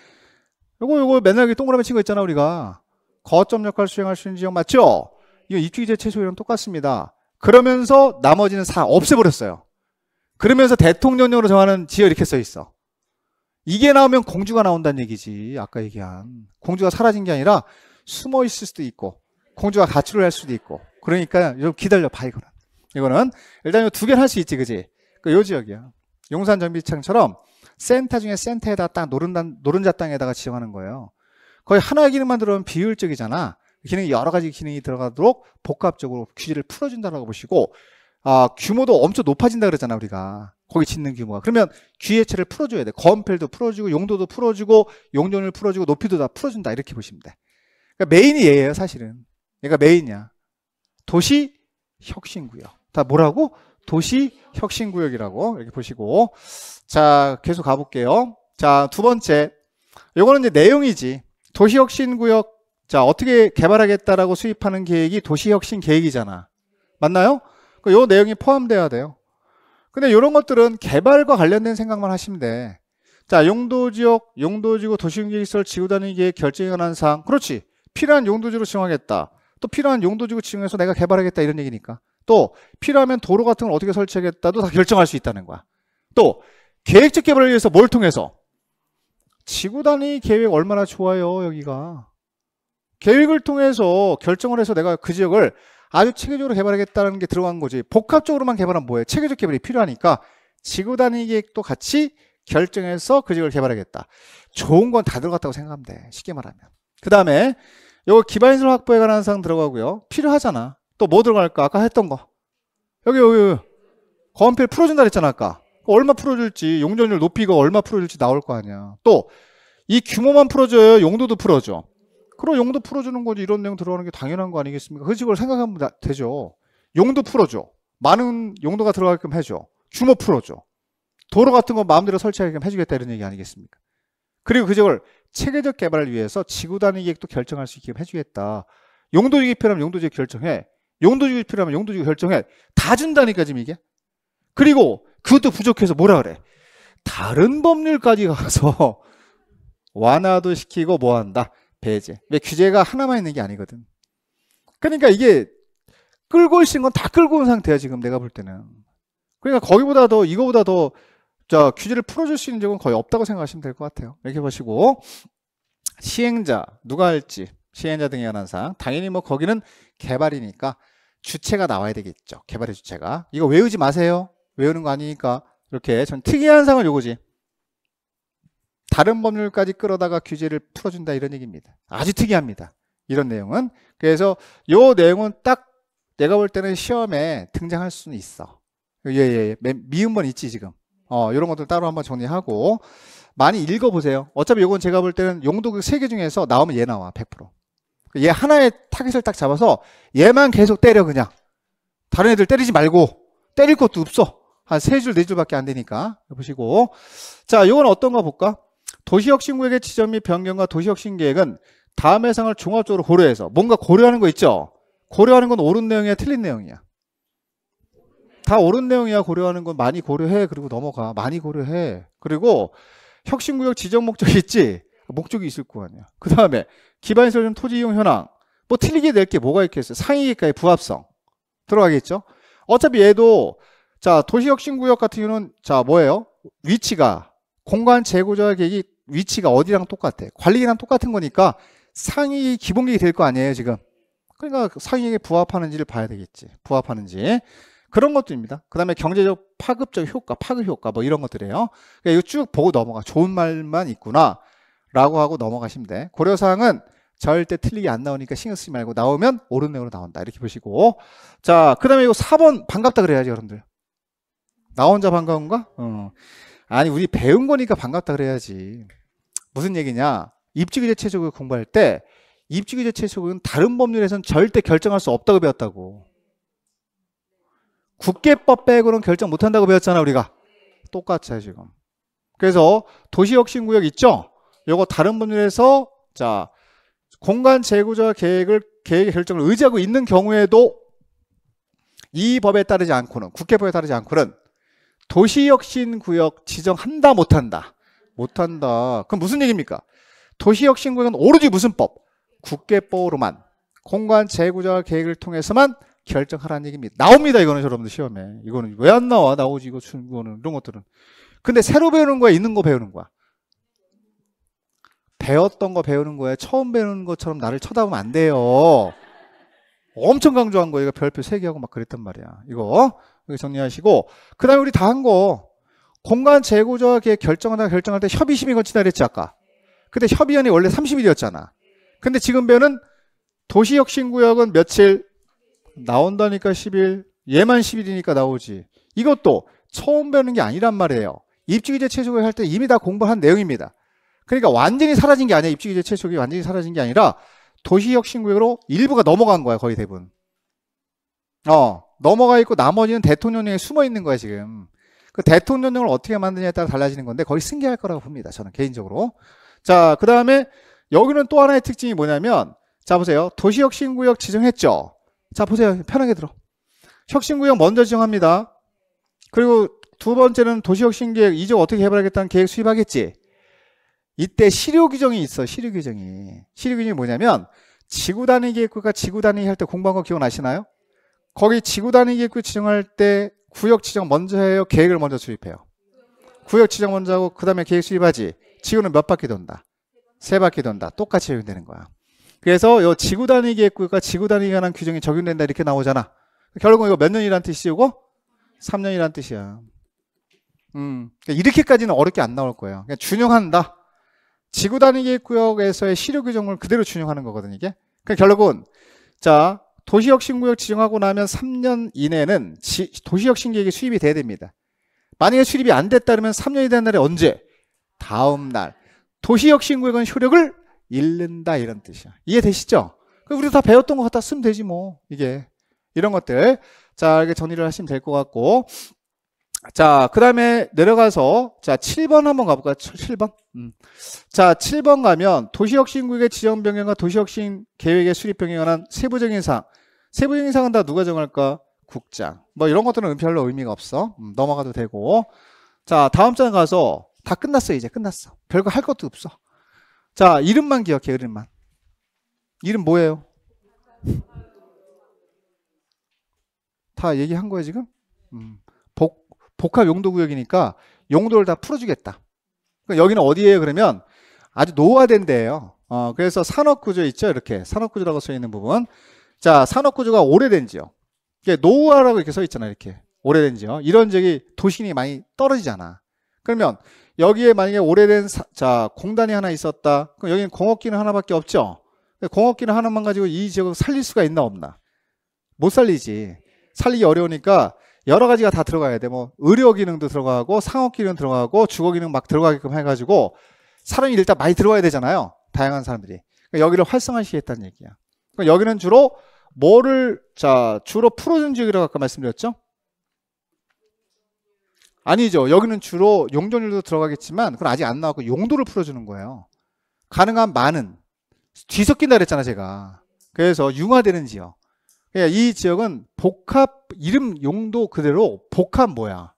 요거 요거 맨날 여기 동그라미 친 거 있잖아 우리가. 거점 역할 수행할 수 있는 지역 맞죠? 이거 입주기재 최소율이랑 똑같습니다. 그러면서 나머지는 사 없애버렸어요. 그러면서 대통령령으로 정하는 지역 이렇게 써 있어. 이게 나오면 공주가 나온다는 얘기지. 아까 얘기한. 공주가 사라진 게 아니라 숨어 있을 수도 있고 공주가 가출을 할 수도 있고 그러니까 좀 기다려 봐 이거는 이거는 일단 이거 두 개를 할 수 있지 그지 그 요 지역이야 용산 정비창처럼 센터 중에 센터에다 딱 노른단, 노른자 땅에다가 지정하는 거예요 거의 하나의 기능만 들어오면 비효율적이잖아 기능이 여러 가지 기능이 들어가도록 복합적으로 규제를 풀어준다라고 보시고 아, 규모도 엄청 높아진다 그랬잖아 우리가 거기 짓는 규모가 그러면 귀해체를 풀어줘야 돼건폐도 풀어주고 용도도 풀어주고 용존을 풀어주고 높이도 다 풀어준다 이렇게 보시면 돼 그러니까 메인이 얘예요, 사실은. 얘가 메인이야. 도시 혁신구역. 다 뭐라고? 도시 혁신구역이라고 이렇게 보시고 자 계속 가볼게요. 자 두 번째 요거는 이제 내용이지 도시 혁신구역 자 어떻게 개발하겠다라고 수입하는 계획이 도시 혁신 계획이잖아. 맞나요? 요 내용이 포함되어야 돼요. 근데 이런 것들은 개발과 관련된 생각만 하시면 돼. 자 용도지역, 용도지구, 도시경계시설 지구단위 계획 결정에 관한 사항 그렇지. 필요한 용도지로 지정하겠다. 또 필요한 용도지구 지정해서 내가 개발하겠다 이런 얘기니까. 또 필요하면 도로 같은 걸 어떻게 설치하겠다도 다 결정할 수 있다는 거야. 또 계획적 개발을 위해서 뭘 통해서? 지구 단위 계획 얼마나 좋아요 여기가. 계획을 통해서 결정을 해서 내가 그 지역을 아주 체계적으로 개발하겠다는 게 들어간 거지. 복합적으로만 개발하면 뭐예요? 체계적 개발이 필요하니까 지구 단위 계획도 같이 결정해서 그 지역을 개발하겠다. 좋은 건 다 들어갔다고 생각하면 돼. 쉽게 말하면. 그 다음에 요거 기반시설 확보에 관한 사항 들어가고요. 필요하잖아. 또 뭐 들어갈까? 아까 했던 거. 여기, 여기, 여기. 건필 풀어준다 그랬잖아, 아까. 얼마 풀어줄지, 용전율높이가 얼마 풀어줄지 나올 거 아니야. 또, 이 규모만 풀어줘요? 용도도 풀어줘? 그럼 용도 풀어주는 거지. 이런 내용 들어가는 게 당연한 거 아니겠습니까? 그지, 그걸 생각하면 되죠. 용도 풀어줘. 많은 용도가 들어가게끔 해줘. 규모 풀어줘. 도로 같은 거 마음대로 설치하게끔 해주겠다 이런 얘기 아니겠습니까? 그리고 그걸 체계적 개발을 위해서 지구 단위 계획도 결정할 수 있게 해주겠다. 용도지이 필요하면 용도지 결정해. 용도지이 필요하면 용도지 결정해. 다 준다니까 지금 이게. 그리고 그것도 부족해서 뭐라 그래. 다른 법률까지 가서 완화도 시키고 뭐 한다. 배제. 왜 규제가 하나만 있는 게 아니거든. 그러니까 이게 끌고 있는 건다 끌고 온 상태야 지금 내가 볼 때는. 그러니까 거기보다 더 이거보다 더 자, 퀴즈를 풀어줄 수 있는 적은 거의 없다고 생각하시면 될 것 같아요. 이렇게 보시고 시행자 누가 할지 시행자 등에 관한 사항 당연히 뭐 거기는 개발이니까 주체가 나와야 되겠죠. 개발의 주체가 이거 외우지 마세요. 외우는 거 아니니까 이렇게 전 특이한 사항을 요거지. 다른 법률까지 끌어다가 규제를 풀어준다 이런 얘기입니다. 아주 특이합니다. 이런 내용은 그래서 요 내용은 딱 내가 볼 때는 시험에 등장할 수는 있어. 예예 예, 예, 예. 미음번 있지 지금. 어, 이런 것들 따로 한번 정리하고 많이 읽어보세요. 어차피 이건 제가 볼 때는 용도극 3개 그 중에서 나오면 얘 나와 100%. 얘 하나의 타겟을 딱 잡아서 얘만 계속 때려 그냥. 다른 애들 때리지 말고 때릴 것도 없어. 한 세 줄, 네 줄밖에 안 되니까 보시고 자, 이건 어떤 가 볼까? 도시혁신구역의 지점 및 변경과 도시혁신 계획은 다음 해상을 종합적으로 고려해서 뭔가 고려하는 거 있죠? 고려하는 건 옳은 내용이야, 틀린 내용이야. 다 옳은 내용이야 고려하는 건 많이 고려해 그리고 넘어가 많이 고려해 그리고 혁신구역 지정 목적이 있지 목적이 있을 거 아니야 그 다음에 기반시설 좀 토지 이용 현황 뭐 틀리게 될 게 뭐가 있겠어요 상위계가의 부합성 들어가겠죠 어차피 얘도 자 도시혁신구역 같은 경우는 자 뭐예요 위치가 공간 재구조 계획이 위치가 어디랑 똑같아 관리계랑 똑같은 거니까 상위 기본계획이 될 거 아니에요 지금 그러니까 상위에 부합하는지를 봐야 되겠지 부합하는지 그런 것들입니다. 그 다음에 경제적 파급적 효과, 파급 효과 뭐 이런 것들이에요. 그러니까 이거 쭉 보고 넘어가. 좋은 말만 있구나. 라고 하고 넘어가시면 돼. 고려사항은 절대 틀리게 안 나오니까 신경 쓰지 말고 나오면 옳은 내용으로 나온다. 이렇게 보시고. 자, 그 다음에 이거 4번 반갑다 그래야지, 여러분들. 나 혼자 반가운가? 어. 아니, 우리 배운 거니까 반갑다 그래야지. 무슨 얘기냐? 입지규제 체조국을 공부할 때 입지규제 체조국은 다른 법률에선 절대 결정할 수 없다고 배웠다고. 국계법 빼고는 결정 못한다고 배웠잖아 우리가 똑같아 요 지금 그래서 도시혁신구역 있죠 요거 다른 분들에서 자 공간 재구조 계획을 계획 결정을 의지하고 있는 경우에도 이 법에 따르지 않고는 국회법에 따르지 않고는 도시혁신구역 지정한다 못한다 못한다 그럼 무슨 얘기입니까 도시혁신구역은 오로지 무슨 법 국계법으로만 공간 재구조 계획을 통해서만 결정하라는 얘기입니다. 나옵니다. 이거는 여러분들 시험에. 이거는 왜 안 나와? 나오지. 이거 이거는 이런 것들은. 근데 새로 배우는 거야, 있는 거 배우는 거야. 배웠던 거 배우는 거야. 처음 배우는 것처럼 나를 쳐다보면 안 돼요. 엄청 강조한 거예요. 별표 3개하고 막 그랬단 말이야. 이거 정리하시고 그 다음에 우리 다 한거 공간 재구조하게 결정하다 결정할 때 협의심이 걸치다 그랬지 아까. 근데 협의안이 원래 30일이었잖아. 근데 지금 배우는 도시혁신구역은 며칠 나온다니까 10일 얘만 10일이니까 나오지 이것도 처음 배우는 게 아니란 말이에요 입주기제 최소기 할때 이미 다 공부한 내용입니다 그러니까 완전히 사라진 게 아니야 입주기제 최소기 완전히 사라진 게 아니라 도시혁신구역으로 일부가 넘어간 거야 거의 대부분 어 넘어가 있고 나머지는 대통령령에 숨어 있는 거야 지금 그 대통령령을 어떻게 만드냐에 따라 달라지는 건데 거의 승계할 거라고 봅니다 저는 개인적으로 자그 다음에 여기는 또 하나의 특징이 뭐냐면 자 보세요 도시혁신구역 지정했죠 자 보세요. 편하게 들어. 혁신구역 먼저 지정합니다. 그리고 두 번째는 도시혁신계획 이적 어떻게 해봐야겠다는 계획 수립하겠지. 이때 실효 규정이 있어. 실효 규정이. 실효 규정이 뭐냐면 지구 단위 계획과 지구 단위 할 때 공부한 거 기억나시나요? 거기 지구 단위 계획 지정할 때 구역 지정 먼저 해요. 계획을 먼저 수립해요. 구역 지정 먼저 하고 그다음에 계획 수립하지. 지구는 몇 바퀴 돈다. 세 바퀴 돈다. 똑같이 적용되는 거야. 그래서 요 지구 단위 기획구역과 지구 단위 관한 규정이 적용된다 이렇게 나오잖아. 결국은 이거 몇 년이란 뜻이고 3년이란 뜻이야. 음, 그러니까 이렇게까지는 어렵게 안 나올 거예요. 그냥 준용한다. 지구 단위 기획구역에서의 시효 규정을 그대로 준용하는 거거든 이게. 그러니까 결국은 자 도시혁신구역 지정하고 나면 3년 이내는 지, 도시혁신계획이 수립이 돼야 됩니다. 만약에 수립이 안 됐다면 그러 3년이 된 날이 언제? 다음 날. 도시혁신구역은 효력을 잃는다 이런 뜻이야. 이해되시죠? 그 우리 다 배웠던 것 같다 쓰면 되지 뭐 이게 이런 것들 자 이렇게 정리를 하시면 될 것 같고 자그 다음에 내려가서 자 7번 한번 가볼까요? 7번 음. 자 7번 가면 도시혁신구역의 지정 변경과 도시혁신 계획의 수립 변경에 관한 세부적인 사항 세부적인 사항은 다 누가 정할까? 국장 뭐 이런 것들은 별로 의미가 없어 음, 넘어가도 되고 자 다음 장에 가서 다 끝났어 이제 끝났어 별거 할 것도 없어 자, 이름만 기억해, 이름만. 이름 뭐예요? 다 얘기한 거예요, 지금? 음, 복, 복합 용도 구역이니까 용도를 다 풀어주겠다. 그러니까 여기는 어디예요, 그러면? 아주 노화된 데예요. 어, 그래서 산업구조 있죠, 이렇게. 산업구조라고 써 있는 부분. 자, 산업구조가 오래된 지역 이게 노화라고 이렇게 써 있잖아, 이렇게. 오래된 지역 이런 지역이 도시이 많이 떨어지잖아. 그러면 여기에 만약에 오래된 사, 자 공단이 하나 있었다. 그럼 여기는 공업기는 하나밖에 없죠. 공업기는 하나만 가지고 이 지역을 살릴 수가 있나 없나? 못 살리지. 살리기 어려우니까 여러 가지가 다 들어가야 돼. 뭐 의료 기능도 들어가고 상업 기능 들어가고 주거 기능 막 들어가게끔 해가지고 사람이 일단 많이 들어와야 되잖아요. 다양한 사람들이. 그러니까 여기를 활성화시켰다는 얘기야. 그럼 여기는 주로 뭐를 자 주로 프로즌 지역이라고 아까 말씀드렸죠. 아니죠. 여기는 주로 용적률도 들어가겠지만 그건 아직 안 나왔고 용도를 풀어주는 거예요. 가능한 많은 뒤섞인다 그랬잖아 제가. 그래서 융화되는 지역. 그러니까 이 지역은 복합 이름 용도 그대로 복합 뭐야?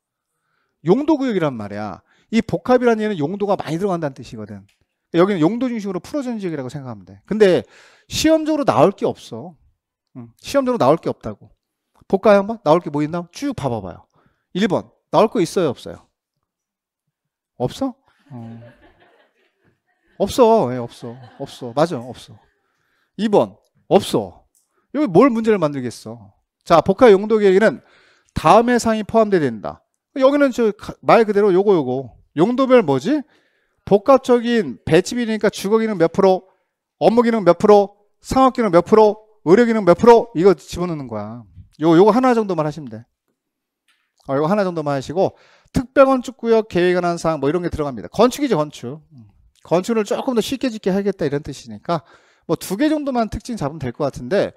용도 구역이란 말이야. 이 복합이라는 얘는 용도가 많이 들어간다는 뜻이거든. 여기는 용도 중심으로 풀어주는 지역이라고 생각하면 돼. 근데 시험적으로 나올 게 없어. 시험적으로 나올 게 없다고. 볼까요 한번? 나올 게 뭐 있나? 쭉 봐봐봐요. 1번 나올 거 있어요, 없어요? 없어? 어. 없어. 예, 없어. 없어. 맞아. 없어. 2번. 없어. 여기 뭘 문제를 만들겠어. 자, 복합 용도 계획에는 다음의 상이 포함돼야 된다. 여기는 저 말 그대로 요거 요거. 용도별 뭐지? 복합적인 배치비니까 주거 기능 몇 프로, 업무 기능 몇 프로, 상업 기능 몇 프로, 의료 기능 몇 프로 이거 집어넣는 거야. 요 요거 하나 정도만 하시면 돼. 어, 이거 하나 정도만 하시고 특별건축구역 계획안한 사항 뭐 이런 게 들어갑니다. 건축이죠 건축. 음. 건축을 조금 더 쉽게 짓게 하겠다 이런 뜻이니까 뭐 두 개 정도만 특징 잡으면 될 것 같은데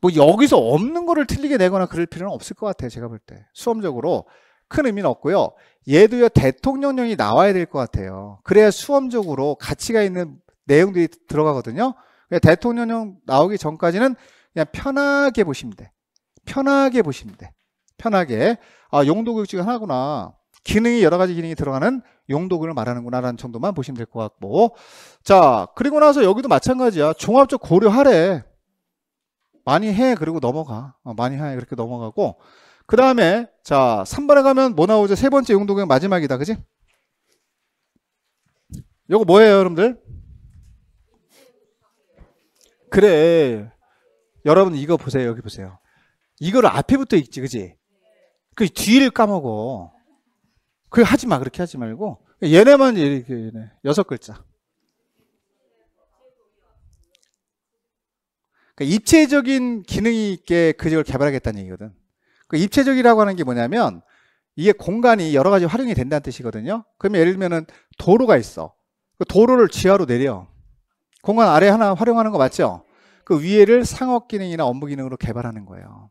뭐 여기서 없는 거를 틀리게 내거나 그럴 필요는 없을 것 같아요. 제가 볼 때 수험적으로 큰 의미는 없고요. 얘도요 대통령령이 나와야 될 것 같아요. 그래야 수험적으로 가치가 있는 내용들이 들어가거든요. 대통령령 나오기 전까지는 그냥 편하게 보시면 돼. 편하게 보시면 돼. 편하게. 아, 용도교육 시간 하구나. 기능이 여러 가지 기능이 들어가는 용도군을 말하는구나라는 정도만 보시면 될 것 같고 자 그리고 나서 여기도 마찬가지야 종합적 고려하래 많이 해 그리고 넘어가 어, 많이 해 그렇게 넘어가고 그 다음에 자 3번에 가면 뭐 나오죠 세 번째 용도군 마지막이다 그지 요거 뭐예요 여러분들 그래 여러분 이거 보세요 여기 보세요 이거를 앞에부터 읽지 그지 그 뒤를 까먹어. 그 하지 마. 그렇게 하지 말고. 얘네만 이렇게 여섯 글자. 그 입체적인 기능이 있게 그을 개발하겠다는 얘기거든. 그 입체적이라고 하는 게 뭐냐면 이게 공간이 여러 가지 활용이 된다는 뜻이거든요. 그러면 예를 들면 도로가 있어. 그 도로를 지하로 내려. 공간 아래 하나 활용하는 거 맞죠? 그 위에를 상업 기능이나 업무 기능으로 개발하는 거예요.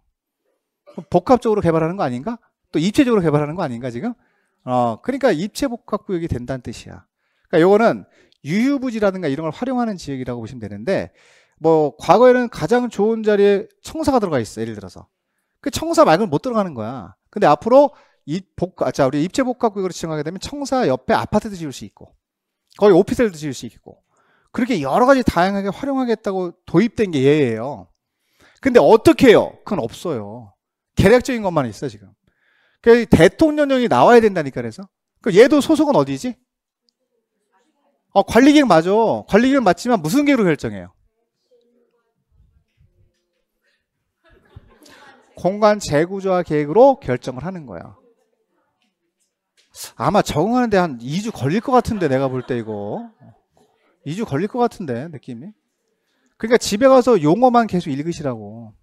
복합적으로 개발하는 거 아닌가? 또 입체적으로 개발하는 거 아닌가 지금? 어, 그러니까 입체 복합 구역이 된다는 뜻이야. 그러니까 요거는 유휴부지라든가 이런 걸 활용하는 지역이라고 보시면 되는데 뭐 과거에는 가장 좋은 자리에 청사가 들어가 있어. 예를 들어서. 그 청사 말고는 못 들어가는 거야. 근데 앞으로 입복 아 자, 우리 입체 복합 구역으로 지정하게 되면 청사 옆에 아파트도 지을 수 있고 거기 오피스텔도 지을 수 있고 그렇게 여러 가지 다양하게 활용하겠다고 도입된 게 얘예요. 근데 어떻게 해요? 그건 없어요. 계략적인 것만 있어 지금. 그 대통령령이 나와야 된다니까 그래서. 그 얘도 소속은 어디지? 어, 관리계획 맞아. 관리계획 맞지만 무슨 계획으로 결정해요? 공간 재구조화 계획으로 결정을 하는 거야. 아마 적응하는데 한 2주 걸릴 것 같은데 내가 볼 때 이거 2주 걸릴 것 같은데 느낌이 그러니까 집에 가서 용어만 계속 읽으시라고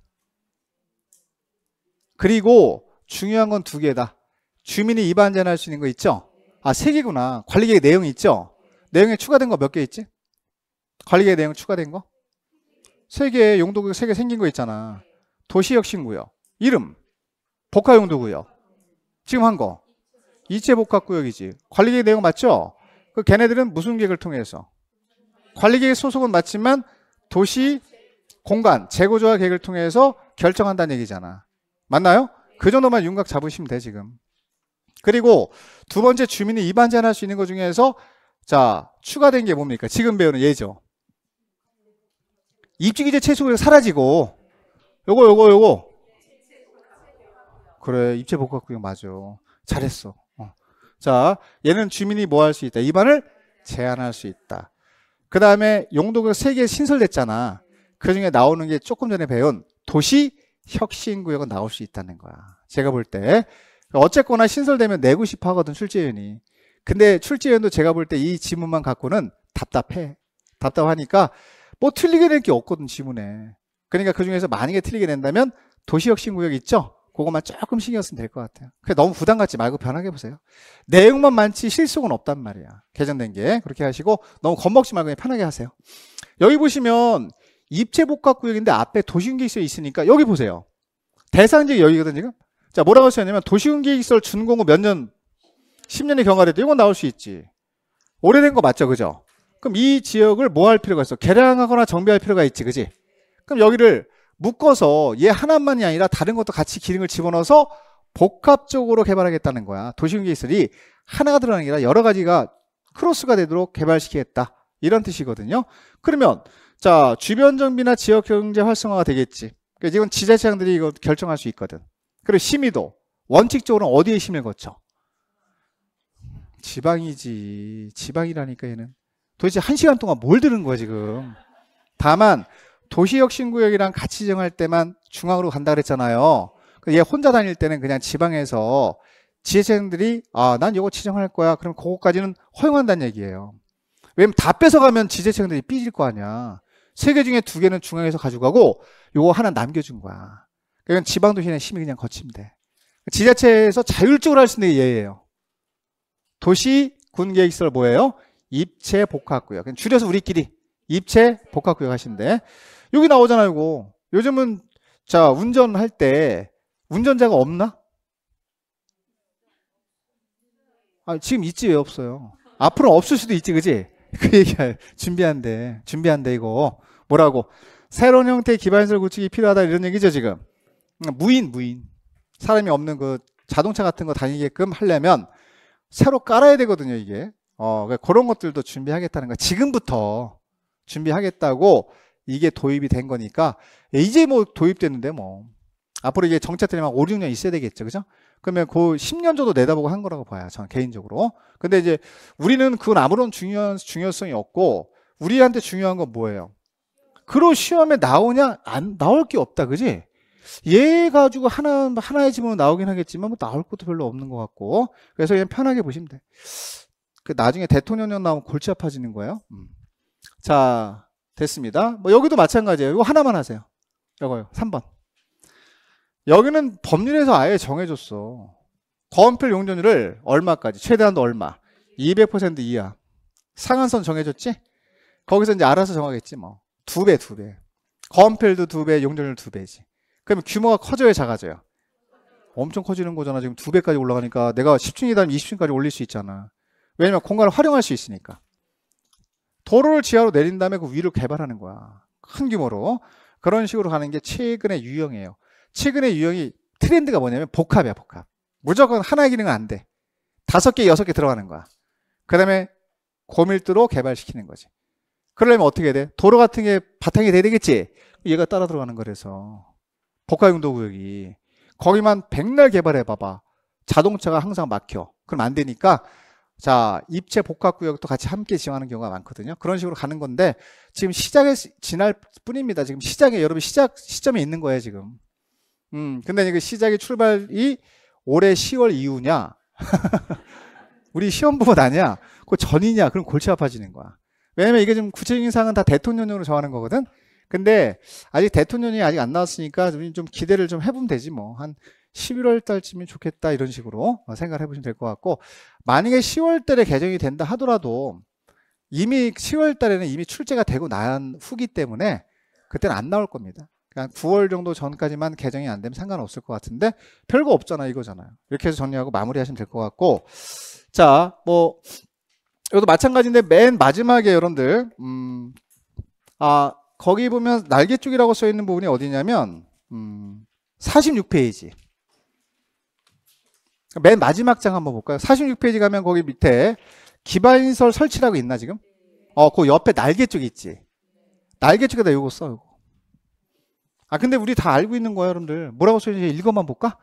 그리고 중요한 건 두 개다. 주민이 입안 제할수 있는 거 있죠? 아, 세 개구나. 관리계획 내용이 있죠? 내용에 추가된 거 몇 개 있지? 관리계획 내용 추가된 거? 세 개, 용도구세개 생긴 거 있잖아. 도시혁신구역. 이름. 복합용도구역. 지금 한 거. 이체복합구역이지. 관리계획 내용 맞죠? 그 걔네들은 무슨 계획을 통해서? 관리계획 소속은 맞지만 도시 공간 재고조화 계획을 통해서 결정한다는 얘기잖아. 맞나요? 그 정도만 윤곽 잡으시면 돼 지금. 그리고 두 번째 주민이 입안 제할수 있는 것 중에서 자 추가된 게 뭡니까? 지금 배우는 예죠. 입주기제최소가 사라지고 요거 요거 요거 그래 입체 복합구역 맞아 잘했어 어. 자 얘는 주민이 뭐 할 수 있다 입안을 제한할 수 있다 그 다음에 용도가 3개 신설됐잖아 그 중에 나오는 게 조금 전에 배운 도시 혁신구역은 나올 수 있다는 거야. 제가 볼 때. 어쨌거나 신설되면 내고 싶어 하거든, 출제위원이. 근데 출제위원도 제가 볼 때 이 지문만 갖고는 답답해. 답답하니까 뭐 틀리게 될 게 없거든, 지문에. 그러니까 그 중에서 만약에 틀리게 된다면 도시혁신구역 있죠? 그것만 조금 신경 쓰면 될 것 같아요. 그래 너무 부담 갖지 말고 편하게 보세요. 내용만 많지 실속은 없단 말이야. 개정된 게. 그렇게 하시고 너무 겁먹지 말고 그냥 편하게 하세요. 여기 보시면 입체 복합 구역인데 앞에 도시군 기시설이 있으니까 여기 보세요. 대상지 여기거든 지금. 자 뭐라고 쓰였냐면 도시군 기시설 준공후 몇 년 10년의 경과래도 이건 나올 수 있지. 오래된 거 맞죠, 그죠? 그럼 이 지역을 뭐 할 필요가 있어? 개량하거나 정비할 필요가 있지, 그지? 그럼 여기를 묶어서 얘 하나만이 아니라 다른 것도 같이 기능을 집어넣어서 복합적으로 개발하겠다는 거야. 도시군 기시설이 하나가 들어가는 게 아니라 여러 가지가 크로스가 되도록 개발시키겠다. 이런 뜻이거든요. 그러면 자, 주변 정비나 지역 경제 활성화가 되겠지. 그러니까 이건 지자체장들이 이거 결정할 수 있거든. 그리고 심의도 원칙적으로 어디에 심의를 거쳐? 지방이지. 지방이라니까 얘는. 도대체 한 시간 동안 뭘 들은 거야 지금. 다만 도시혁 신구역이랑 같이 정할 때만 중앙으로 간다 그랬잖아요. 그러니까 얘 혼자 다닐 때는 그냥 지방에서 지자체장들이 아난 이거 지정할 거야. 그럼 그거까지는 허용한다는 얘기예요. 왜냐면 다 뺏어가면 지자체장들이 삐질 거 아니야. 세개 중에 두 개는 중앙에서 가져가고 요거 하나 남겨준 거야. 그러니까 지방도시는 심이 그냥 거치면 돼. 지자체에서 자율적으로 할 수 있는 게 얘예요. 도시 군계획시설 뭐예요? 입체 복합구역. 그냥 줄여서 우리끼리 입체 복합구역 하시면 돼. 여기 나오잖아요, 이거. 요즘은 자 운전할 때 운전자가 없나? 아, 지금 있지 왜 없어요? 앞으로 없을 수도 있지, 그지? 그 얘기야. 준비한대. 준비한대, 이거. 뭐라고? 새로운 형태의 기반시설 구축이 필요하다 이런 얘기죠, 지금. 무인, 무인. 사람이 없는 그 자동차 같은 거 다니게끔 하려면 새로 깔아야 되거든요, 이게. 어, 그러니까 그런 것들도 준비하겠다는 거. 지금부터 준비하겠다고 이게 도입이 된 거니까 이제 뭐 도입됐는데 뭐 앞으로 이게 정착되면 5, 6년 있어야 되겠죠. 그죠? 그러면 그 10년 정도 내다보고 한 거라고 봐요. 저는 개인적으로. 근데 이제 우리는 그건 아무런 중요한, 중요성이 없고 우리한테 중요한 건 뭐예요? 그런 시험에 나오냐? 안, 나올 게 없다. 그지? 얘 가지고 하나, 하나의 지문은 나오긴 하겠지만 뭐 나올 것도 별로 없는 것 같고. 그래서 그냥 편하게 보시면 돼. 그 나중에 대통령령 나오면 골치 아파지는 거예요. 음. 자, 됐습니다. 뭐 여기도 마찬가지예요. 이거 하나만 하세요. 이거요. 3번. 여기는 법률에서 아예 정해줬어. 건원필 용전율을 얼마까지 최대한도 얼마 200% 이하 상한선 정해줬지? 거기서 이제 알아서 정하겠지 뭐 두 배 두배 건 배. 거필도두배 용전율 두 배지 그러면 규모가 커져야 작아져요 엄청 커지는 거잖아 지금 두 배까지 올라가니까 내가 10층이다 면 20층까지 올릴 수 있잖아 왜냐면 공간을 활용할 수 있으니까 도로를 지하로 내린 다음에 그위로 개발하는 거야 큰 규모로 그런 식으로 가는 게최근의 유형이에요 최근에 유형이 트렌드가 뭐냐면 복합이야, 복합. 무조건 하나의 기능은 안 돼. 다섯 개, 여섯 개 들어가는 거야. 그 다음에 고밀도로 개발시키는 거지. 그러려면 어떻게 해야 돼? 도로 같은 게 바탕이 돼야 되겠지? 얘가 따라 들어가는 거라서. 복합용도구역이. 거기만 백날 개발해봐봐. 자동차가 항상 막혀. 그럼 안 되니까 자 입체 복합구역도 같이 함께 지원하는 경우가 많거든요 그런 식으로 가는 건데 지금 시작에 지날 뿐입니다 지금 시작에 여러분 시작 시점에 있는 거예요 지금 음, 근데 이그 시작이 출발이 올해 10월 이후냐? 우리 시험 부분 아니야? 그 전이냐? 그럼 골치 아파지는 거야. 왜냐면 이게 지금 구체적인 사항은 다 대통령령으로 정하는 거거든? 근데 아직 대통령이 아직 안 나왔으니까 좀, 좀 기대를 좀 해보면 되지 뭐. 한 11월 달쯤이 좋겠다 이런 식으로 어, 생각을 해보시면 될 것 같고 만약에 10월 달에 개정이 된다 하더라도 이미 10월 달에는 이미 출제가 되고 난 후기 때문에 그때는 안 나올 겁니다. 그러니까 9월 정도 전까지만 개정이 안 되면 상관없을 것 같은데 별거 없잖아 이거잖아요. 이렇게 해서 정리하고 마무리하시면 될 것 같고 자뭐 이것도 마찬가지인데 맨 마지막에 여러분들 음, 아 거기 보면 날개 쪽이라고 써 있는 부분이 어디냐면 음, 46페이지 그러니까 맨 마지막 장 한번 볼까요? 46페이지 가면 거기 밑에 기반인설 설치라고 있나 지금? 어, 그 옆에 날개 쪽 있지. 날개 쪽에다 이거 써, 요거. 아 근데 우리 다 알고 있는 거야 여러분들 뭐라고 써있는지 읽어만 볼까?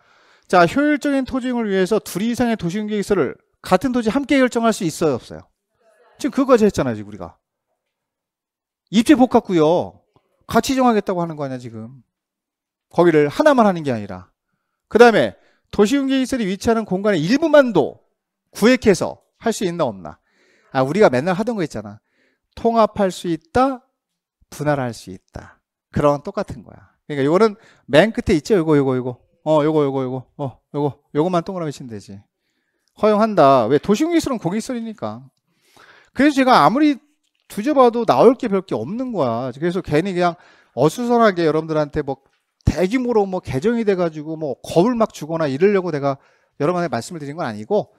자 효율적인 토지용을 위해서 둘이 이상의 도시계획서를 같은 도시 함께 결정할 수 있어요 없어요? 지금 그거까지 했잖아 지금 우리가 입지 복합구요 같이 정하겠다고 하는 거 아니야 지금 거기를 하나만 하는 게 아니라 그 다음에 도시계획설이 위치하는 공간의 일부만도 구획해서 할 수 있나 없나 아 우리가 맨날 하던 거 있잖아 통합할 수 있다 분할할 수 있다 그런 똑같은 거야 그러니까 이거는맨 끝에 있죠. 이거이거이거 어, 요거 요거 요거. 어, 요거. 요거만 동그라미 치면 되지. 허용한다. 왜 도시공익설은 공익설이니까. 그래서 제가 아무리 뒤져봐도 나올 게 별게 게 없는 거야. 그래서 괜히 그냥 어수선하게 여러분들한테 뭐 대규모로 뭐 개정이 돼가지고 뭐 겁을 막 주거나 이러려고 내가 여러분한테 말씀을 드린 건 아니고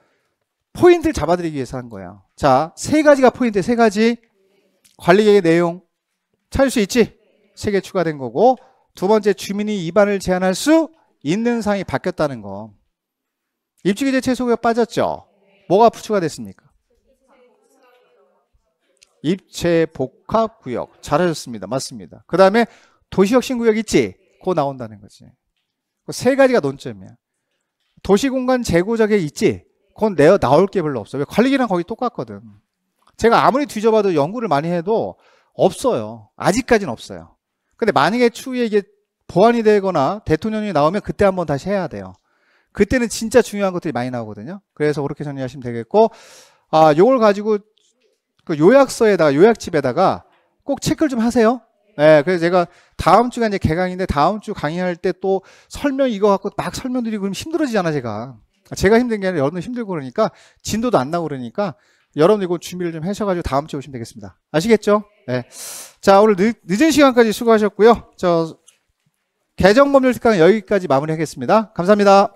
포인트를 잡아드리기 위해서 한 거야. 자, 세 가지가 포인트, 세 가지 관리 계획 내용 찾을 수 있지? 세 개 추가된 거고 두 번째 주민이 입안을 제한할 수 있는 상이 바뀌었다는 거. 입주기재 최소가 빠졌죠. 뭐가 부 추가됐습니까? 입체 복합 구역 잘하셨습니다. 맞습니다. 그 다음에 도시혁 신구역 있지? 그거 나온다는 거지. 그 세 가지가 논점이야. 도시공간 재고적에 있지? 그건 내어 나올 게 별로 없어. 왜 관리기랑 거기 똑같거든. 제가 아무리 뒤져봐도 연구를 많이 해도 없어요. 아직까지는 없어요. 근데 만약에 추후에 이게 보완이 되거나 대통령이 나오면 그때 한번 다시 해야 돼요. 그때는 진짜 중요한 것들이 많이 나오거든요. 그래서 그렇게 정리하시면 되겠고, 아, 요걸 가지고 그 요약서에다가 요약집에다가 꼭 체크를 좀 하세요. 네, 그래서 제가 다음 주가 이제 개강인데 다음 주 강의할 때 또 설명 이거 갖고 막 설명드리고 그럼 힘들어지잖아, 제가. 제가 힘든 게 아니라 여러분 힘들고 그러니까 진도도 안 나고 그러니까 여러분 이거 준비를 좀 하셔가지고 다음 주에 오시면 되겠습니다. 아시겠죠? 네. 자 오늘 늦, 은 시간까지 수고하셨고요. 저 개정법률 특강은 여기까지 마무리하겠습니다. 감사합니다.